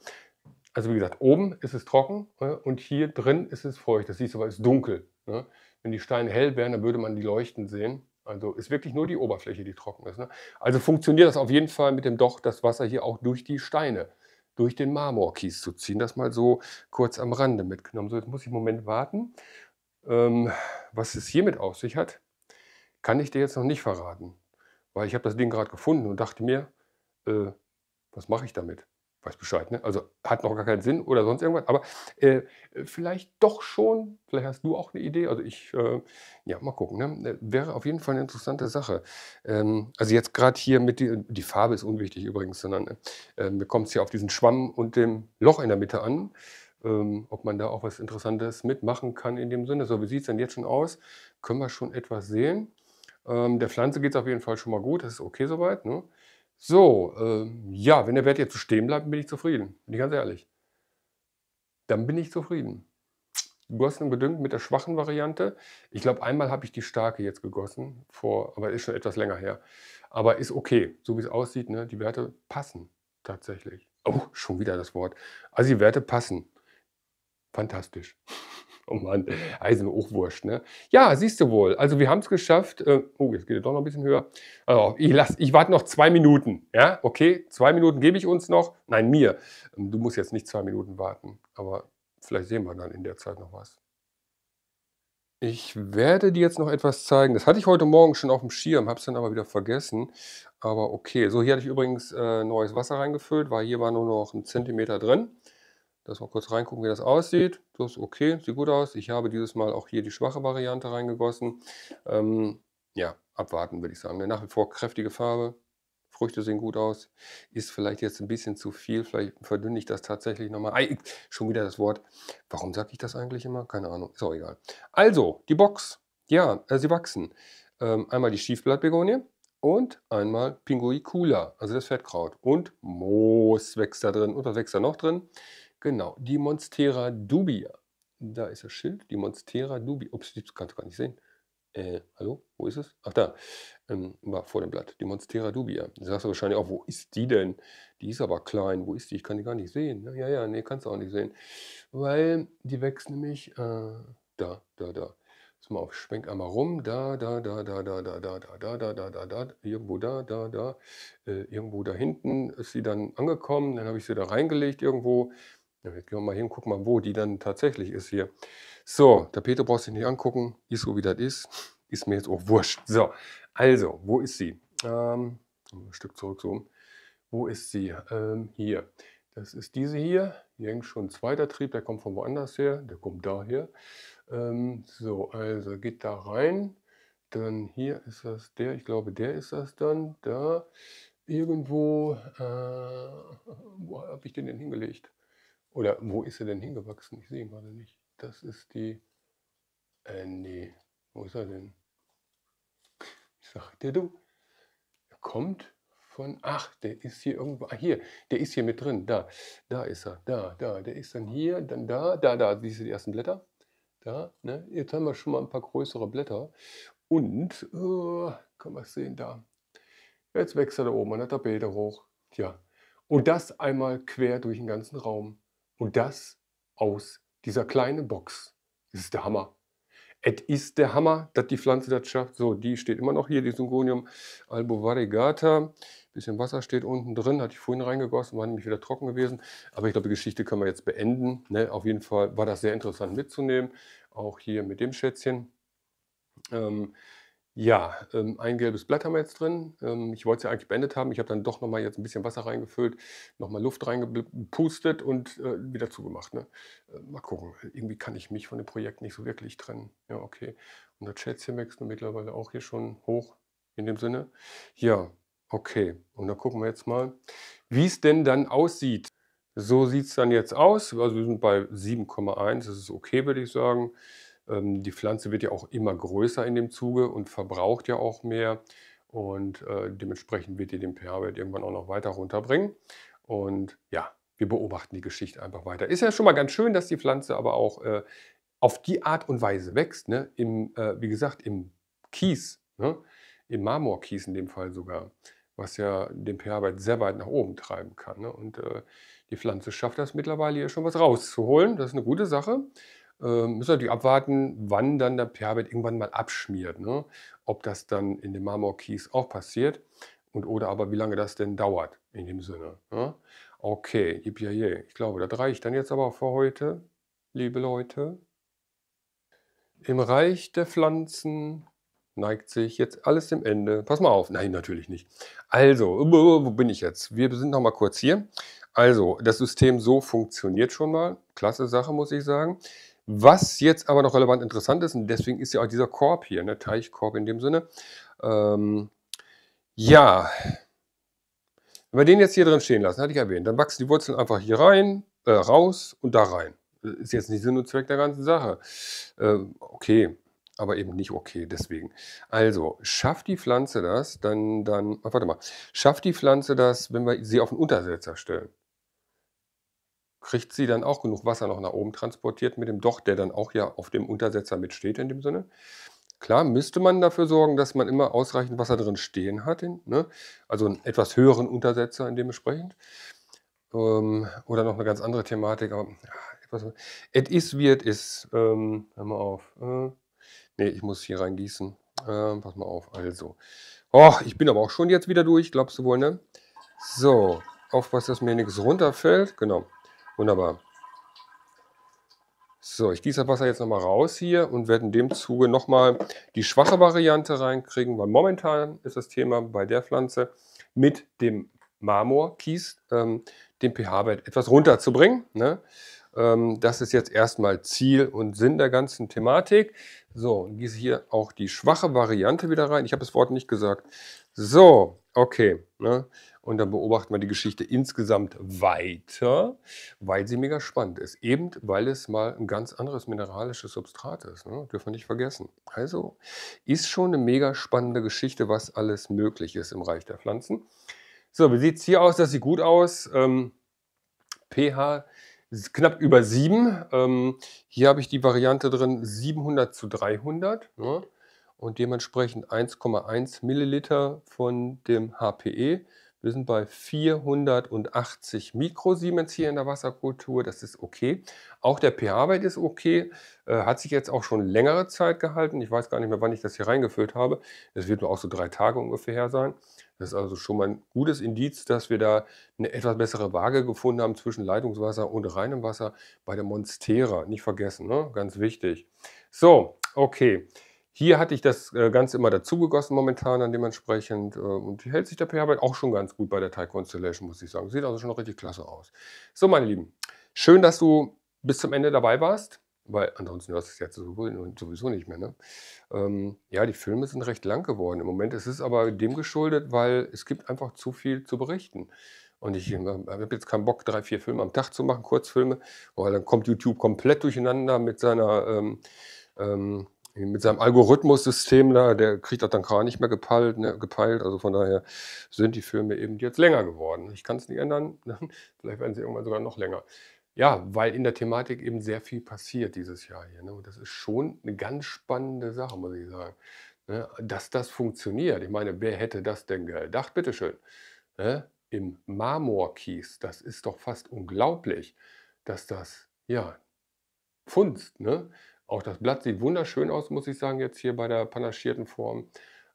Also wie gesagt, oben ist es trocken ne, und hier drin ist es feucht. Das siehst du, weil es dunkel. Ne? Wenn die Steine hell wären, dann würde man die leuchten sehen. Also ist wirklich nur die Oberfläche, die trocken ist. Ne? Also funktioniert das auf jeden Fall mit dem Doch, das Wasser hier auch durch die Steine, durch den Marmorkies zu ziehen. Das mal so kurz am Rande mitgenommen. So, jetzt muss ich einen Moment warten. Ähm, was es hiermit auf sich hat, kann ich dir jetzt noch nicht verraten. Weil ich habe das Ding gerade gefunden und dachte mir, äh, was mache ich damit? Weiß Bescheid, ne? Also hat noch gar keinen Sinn oder sonst irgendwas, aber äh, vielleicht doch schon, vielleicht hast du auch eine Idee. Also ich, äh, ja, mal gucken, ne? Äh, wäre auf jeden Fall eine interessante Sache. Ähm, also jetzt gerade hier mit, die, die Farbe ist unwichtig übrigens, sondern äh, äh mir kommt es hier auf diesen Schwamm und dem Loch in der Mitte an. Ähm, ob man da auch was Interessantes mitmachen kann in dem Sinne. So, wie sieht es denn jetzt schon aus? Können wir schon etwas sehen? Ähm, der Pflanze geht es auf jeden Fall schon mal gut, das ist okay soweit. Ne? So, äh, ja, wenn der Wert jetzt so stehen bleibt, bin ich zufrieden. Bin ich ganz ehrlich. Dann bin ich zufrieden. Gegossen und gedüngt mit der schwachen Variante. Ich glaube, einmal habe ich die starke jetzt gegossen, vor, aber ist schon etwas länger her. Aber ist okay, so wie es aussieht. Ne? Die Werte passen tatsächlich. Oh, schon wieder das Wort. Also die Werte passen. Fantastisch. Oh Mann, Eisen auch wurscht, ne? Ja, siehst du wohl. Also wir haben es geschafft. Äh, oh, jetzt geht er doch noch ein bisschen höher. Also, ich, ich warte noch zwei Minuten. Ja, okay, zwei Minuten gebe ich uns noch. Nein, mir. Ähm, du musst jetzt nicht zwei Minuten warten, aber vielleicht sehen wir dann in der Zeit noch was. Ich werde dir jetzt noch etwas zeigen. Das hatte ich heute Morgen schon auf dem Schirm, habe es dann aber wieder vergessen. Aber okay, so hier hatte ich übrigens äh, neues Wasser reingefüllt, weil hier war nur noch ein Zentimeter drin. Lass mal kurz reingucken, wie das aussieht. Das ist okay, sieht gut aus. Ich habe dieses Mal auch hier die schwache Variante reingegossen. Ähm, ja, abwarten würde ich sagen. Nach wie vor kräftige Farbe. Früchte sehen gut aus. Ist vielleicht jetzt ein bisschen zu viel. Vielleicht verdünne ich das tatsächlich nochmal. Ei, schon wieder das Wort. Warum sage ich das eigentlich immer? Keine Ahnung. Ist auch egal. Also, die Box. Ja, äh, sie wachsen. Ähm, einmal die Schiefblattbegonie und einmal Pinguicula, also das Fettkraut. Und Moos wächst da drin. Und was wächst da noch drin? Genau, die Monstera dubia. Da ist das Schild, die Monstera dubia. Ups, das kannst du gar nicht sehen. Äh, hallo, wo ist es? Ach da, ähm, war vor dem Blatt. Die Monstera dubia. Da sagst du wahrscheinlich auch, wo ist die denn? Die ist aber klein, wo ist die? Ich kann die gar nicht sehen. Ja, ja, nee, kannst du auch nicht sehen. Weil die wächst nämlich äh, da, da, da. Jetzt mal auf, ich schwenk einmal rum. Da, da, da, da, da, da, da, da, da, da, da, da, da, irgendwo da, da, da. Äh, irgendwo da hinten ist sie dann angekommen. Dann habe ich sie da reingelegt irgendwo. Ja, jetzt gehen wir mal hin, und gucken mal, wo die dann tatsächlich ist hier. So, der Peter braucht sich nicht angucken, ist so wie das ist. Ist mir jetzt auch wurscht. So, also, wo ist sie? Ähm, ein Stück zurück so. Wo ist sie? Ähm, hier. Das ist diese hier. Hier hängt schon ein zweiter Trieb, der kommt von woanders her. Der kommt daher. Ähm, so, also geht da rein. Dann hier ist das der. Ich glaube, der ist das dann. Da irgendwo. Äh, wo habe ich den denn hingelegt? Oder wo ist er denn hingewachsen? Ich sehe ihn gerade nicht. Das ist die. Äh, nee. Wo ist er denn? Ich sagte du. Er kommt von. Ach, der ist hier irgendwo. Ah, hier. Der ist hier mit drin. Da. Da ist er. Da, da. Der ist dann hier, dann da, da, da. Siehst du die ersten Blätter? Da. Ne? Jetzt haben wir schon mal ein paar größere Blätter. Und, oh, kann man sehen, da. Jetzt wächst er da oben an der Tabelle hoch. Tja. Und das einmal quer durch den ganzen Raum. Und das aus dieser kleinen Box. Das ist der Hammer. Es ist der Hammer, dass die Pflanze das schafft. So, die steht immer noch hier, die Syngonium Synchronium albovarigata. Bisschen Wasser steht unten drin, hatte ich vorhin reingegossen, war nämlich wieder trocken gewesen. Aber ich glaube, die Geschichte können wir jetzt beenden. Ne? Auf jeden Fall war das sehr interessant mitzunehmen, auch hier mit dem Schätzchen. Ähm, ja, ähm, ein gelbes Blatt haben wir jetzt drin. Ähm, ich wollte es ja eigentlich beendet haben. Ich habe dann doch nochmal jetzt ein bisschen Wasser reingefüllt, nochmal Luft reingepustet und äh, wieder zugemacht. Ne? Äh, mal gucken. Irgendwie kann ich mich von dem Projekt nicht so wirklich trennen. Ja, okay. Und das Schätzchen wächst mittlerweile auch hier schon hoch in dem Sinne. Ja, okay. Und dann gucken wir jetzt mal, wie es denn dann aussieht. So sieht es dann jetzt aus. Also wir sind bei 7,1. Das ist okay, würde ich sagen. Ähm, die Pflanze wird ja auch immer größer in dem Zuge und verbraucht ja auch mehr. Und äh, dementsprechend wird ihr den pH-Wert irgendwann auch noch weiter runterbringen. Und ja, wir beobachten die Geschichte einfach weiter. Ist ja schon mal ganz schön, dass die Pflanze aber auch äh, auf die Art und Weise wächst. Ne? Im, äh, wie gesagt, im Kies, ne? im Marmorkies in dem Fall sogar, was ja den pH-Wert sehr weit nach oben treiben kann. Ne? Und äh, die Pflanze schafft das mittlerweile, hier schon was rauszuholen. Das ist eine gute Sache. Ähm, müssen natürlich abwarten, wann dann der Perbet irgendwann mal abschmiert. Ne? Ob das dann in dem Marmorkies auch passiert und oder aber wie lange das denn dauert in dem Sinne. Ne? Okay, ich glaube, das reicht dann jetzt aber für heute, liebe Leute. Im Reich der Pflanzen neigt sich jetzt alles dem Ende. Pass mal auf. Nein, natürlich nicht. Also, äh, wo bin ich jetzt? Wir sind noch mal kurz hier. Also, das System so funktioniert schon mal. Klasse Sache, muss ich sagen. Was jetzt aber noch relevant interessant ist, und deswegen ist ja auch dieser Korb hier, ne, Teichkorb in dem Sinne. Ähm, ja, wenn wir den jetzt hier drin stehen lassen, hatte ich erwähnt, dann wachsen die Wurzeln einfach hier rein, äh, raus und da rein. Ist jetzt nicht Sinn und Zweck der ganzen Sache. Ähm, okay, aber eben nicht okay, deswegen. Also, schafft die Pflanze das, dann, dann, warte mal, schafft die Pflanze das, wenn wir sie auf den Untersetzer stellen? kriegt sie dann auch genug Wasser noch nach oben transportiert mit dem Doch, der dann auch ja auf dem Untersetzer mitsteht in dem Sinne. Klar müsste man dafür sorgen, dass man immer ausreichend Wasser drin stehen hat, ne? also einen etwas höheren Untersetzer dementsprechend. Ähm, oder noch eine ganz andere Thematik, aber etwas. Et is wie et is. Ähm, hör mal auf. Äh, ne, ich muss hier reingießen. Äh, pass mal auf. Also. Och, ich bin aber auch schon jetzt wieder durch, glaubst du wohl, ne? So. Auf, was dass mir nichts runterfällt. Genau. Wunderbar. So, ich gieße das Wasser jetzt nochmal raus hier und werde in dem Zuge nochmal die schwache Variante reinkriegen, weil momentan ist das Thema bei der Pflanze mit dem Marmorkies ähm, den pH-Wert etwas runterzubringen. Ne? Ähm, das ist jetzt erstmal Ziel und Sinn der ganzen Thematik. So, und gieße hier auch die schwache Variante wieder rein. Ich habe das Wort nicht gesagt. So, okay. Ne? Und dann beobachten wir die Geschichte insgesamt weiter, weil sie mega spannend ist. Eben weil es mal ein ganz anderes mineralisches Substrat ist. Ne? Dürfen wir nicht vergessen. Also ist schon eine mega spannende Geschichte, was alles möglich ist im Reich der Pflanzen. So, wie sieht es hier aus? Das sieht gut aus. Ähm, pH knapp über 7. Ähm, hier habe ich die Variante drin 700 zu 300 ne? und dementsprechend 1,1 Milliliter von dem HPE. Wir sind bei 480 Mikrosiemens hier in der Wasserkultur. Das ist okay. Auch der pH-Wert ist okay. Äh, hat sich jetzt auch schon längere Zeit gehalten. Ich weiß gar nicht mehr, wann ich das hier reingefüllt habe. Es wird nur auch so drei Tage ungefähr her sein. Das ist also schon mal ein gutes Indiz, dass wir da eine etwas bessere Waage gefunden haben zwischen Leitungswasser und reinem Wasser bei der Monstera. Nicht vergessen, ne? ganz wichtig. So, okay. Hier hatte ich das äh, Ganze immer dazugegossen momentan dann dementsprechend äh, und hält sich der pH-Wert auch schon ganz gut bei der Thai Constellation, muss ich sagen. Sieht also schon noch richtig klasse aus. So, meine Lieben, schön, dass du bis zum Ende dabei warst. Weil ansonsten hast du es jetzt sowieso nicht mehr. Ne? Ähm, ja, die Filme sind recht lang geworden im Moment. Es ist aber dem geschuldet, weil es gibt einfach zu viel zu berichten. Und ich äh, habe jetzt keinen Bock, drei, vier Filme am Tag zu machen, Kurzfilme, weil dann kommt YouTube komplett durcheinander mit seiner ähm, ähm, mit seinem Algorithmus-System da, der kriegt das dann gar nicht mehr gepeilt, ne, gepeilt. Also von daher sind die Filme eben jetzt länger geworden. Ich kann es nicht ändern. Vielleicht werden sie irgendwann sogar noch länger. Ja, weil in der Thematik eben sehr viel passiert dieses Jahr hier. Ne? Und das ist schon eine ganz spannende Sache, muss ich sagen. Ne? Dass das funktioniert. Ich meine, wer hätte das denn gedacht? Bitteschön. Ne? Im Marmorkies, das ist doch fast unglaublich, dass das, ja, funzt. ne? Auch das Blatt sieht wunderschön aus, muss ich sagen, jetzt hier bei der panaschierten Form.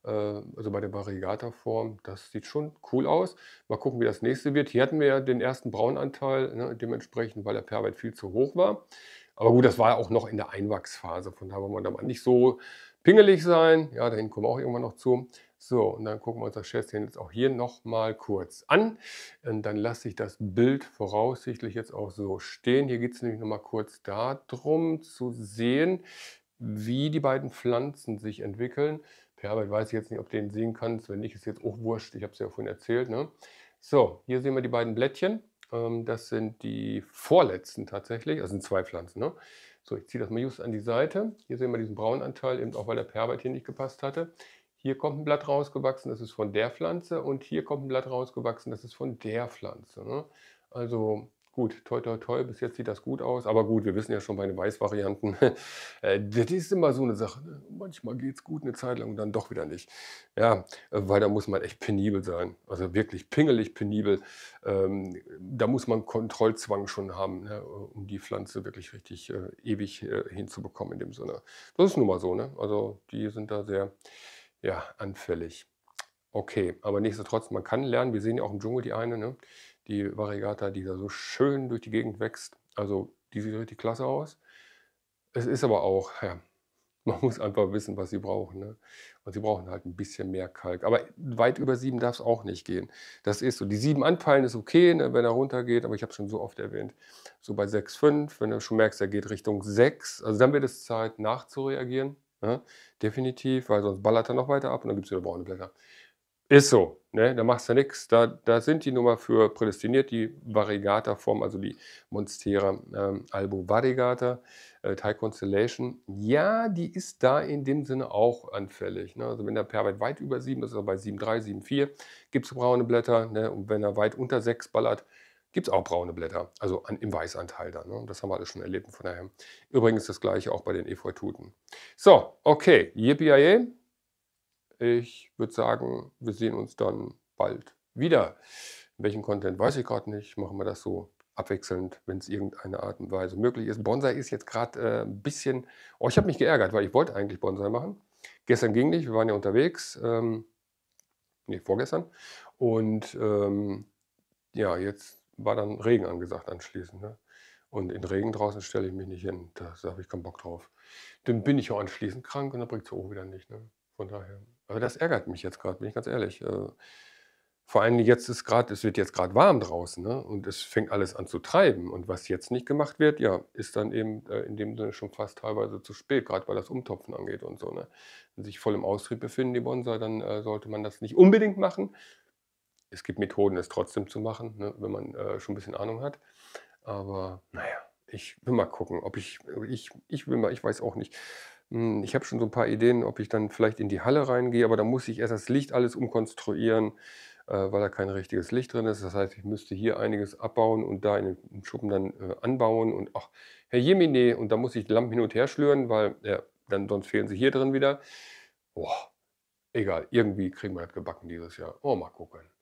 Äh, also bei der Variegata-Form. Das sieht schon cool aus. Mal gucken, wie das nächste wird. Hier hatten wir ja den ersten Braunanteil, ne, dementsprechend, weil der Perweit viel zu hoch war. Aber gut, das war ja auch noch in der Einwachsphase. Von daher wollen wir da mal nicht so pingelig sein. Ja, dahin kommen wir auch irgendwann noch zu. So, und dann gucken wir uns das Schätzchen jetzt auch hier nochmal kurz an. Und dann lasse ich das Bild voraussichtlich jetzt auch so stehen. Hier geht es nämlich nochmal kurz darum zu sehen, wie die beiden Pflanzen sich entwickeln. Herbert weiß ich jetzt nicht, ob du den sehen kannst. Wenn nicht, ist jetzt auch wurscht. Ich habe es ja vorhin erzählt. Ne? So, hier sehen wir die beiden Blättchen. Ähm, das sind die vorletzten tatsächlich. Das sind zwei Pflanzen. Ne? So, ich ziehe das mal just an die Seite. Hier sehen wir diesen braunen Anteil, eben auch weil der Perweit hier nicht gepasst hatte. Hier kommt ein Blatt rausgewachsen, das ist von der Pflanze. Und hier kommt ein Blatt rausgewachsen, das ist von der Pflanze. Ne? Also Gut, toi, toi, toi, bis jetzt sieht das gut aus. Aber gut, wir wissen ja schon bei den Weißvarianten, äh, das ist immer so eine Sache. Ne? Manchmal geht es gut eine Zeit lang und dann doch wieder nicht. Ja, äh, weil da muss man echt penibel sein. Also wirklich pingelig penibel. Ähm, da muss man Kontrollzwang schon haben, ne? um die Pflanze wirklich richtig äh, ewig hinzubekommen in dem Sinne. Das ist nun mal so. Ne? Also die sind da sehr ja, anfällig. Okay, aber nichtsdestotrotz, man kann lernen. Wir sehen ja auch im Dschungel die eine. Ne? die Variegata, die da so schön durch die Gegend wächst. Also die sieht richtig klasse aus. Es ist aber auch, ja, man muss einfach wissen, was sie brauchen. Ne? Und sie brauchen halt ein bisschen mehr Kalk. Aber weit über sieben darf es auch nicht gehen. Das ist so. Die sieben anpeilen ist okay, ne, wenn er runtergeht, aber ich habe es schon so oft erwähnt, so bei 6,5, wenn du schon merkst, er geht Richtung 6, also dann wird es Zeit, nachzureagieren. Ne? Definitiv, weil sonst ballert er noch weiter ab und dann gibt es wieder braune Blätter. Ist so, ne? da machst du nichts. Da, da sind die Nummer für prädestiniert, die Variegata-Form, also die Monstera ähm, Albo Variegata, äh, Thai Constellation. Ja, die ist da in dem Sinne auch anfällig. Ne? Also wenn der Perweit weit über 7 ist, also bei 7,3, 7,4, gibt es braune Blätter. Ne? Und wenn er weit unter 6 ballert, gibt es auch braune Blätter, also an, im Weißanteil dann. Ne? Das haben wir alles schon erlebt. Von daher übrigens das gleiche auch bei den Efeututen. So, okay, yippie ich würde sagen, wir sehen uns dann bald wieder. Welchen Content weiß ich gerade nicht. Machen wir das so abwechselnd, wenn es irgendeine Art und Weise möglich ist. Bonsai ist jetzt gerade äh, ein bisschen. Oh, ich habe mich geärgert, weil ich wollte eigentlich Bonsai machen. Gestern ging nicht, wir waren ja unterwegs. Ähm, nee, vorgestern. Und ähm, ja, jetzt war dann Regen angesagt anschließend. Ne? Und in Regen draußen stelle ich mich nicht hin. Da, habe ich keinen Bock drauf. Dann bin ich auch anschließend krank und dann bringt es auch wieder nicht. Ne? Von daher. Also das ärgert mich jetzt gerade, bin ich ganz ehrlich. Äh, vor allem jetzt ist gerade, es wird jetzt gerade warm draußen ne? und es fängt alles an zu treiben. Und was jetzt nicht gemacht wird, ja, ist dann eben äh, in dem Sinne schon fast teilweise zu spät, gerade weil das Umtopfen angeht und so. Ne? Wenn sich voll im Austrieb befinden, die Bonsai, dann äh, sollte man das nicht unbedingt machen. Es gibt Methoden, es trotzdem zu machen, ne? wenn man äh, schon ein bisschen Ahnung hat. Aber naja, ich will mal gucken, ob ich, ich, ich will mal, ich weiß auch nicht. Hm, ich habe schon so ein paar Ideen, ob ich dann vielleicht in die Halle reingehe, aber da muss ich erst das Licht alles umkonstruieren, äh, weil da kein richtiges Licht drin ist. Das heißt, ich müsste hier einiges abbauen und da in den Schuppen dann äh, anbauen und ach, Herr Jemine, und da muss ich die Lampen hin und her schlüren, weil ja, dann sonst fehlen sie hier drin wieder. Boah, egal, irgendwie kriegen wir das gebacken dieses Jahr. Oh, mal gucken.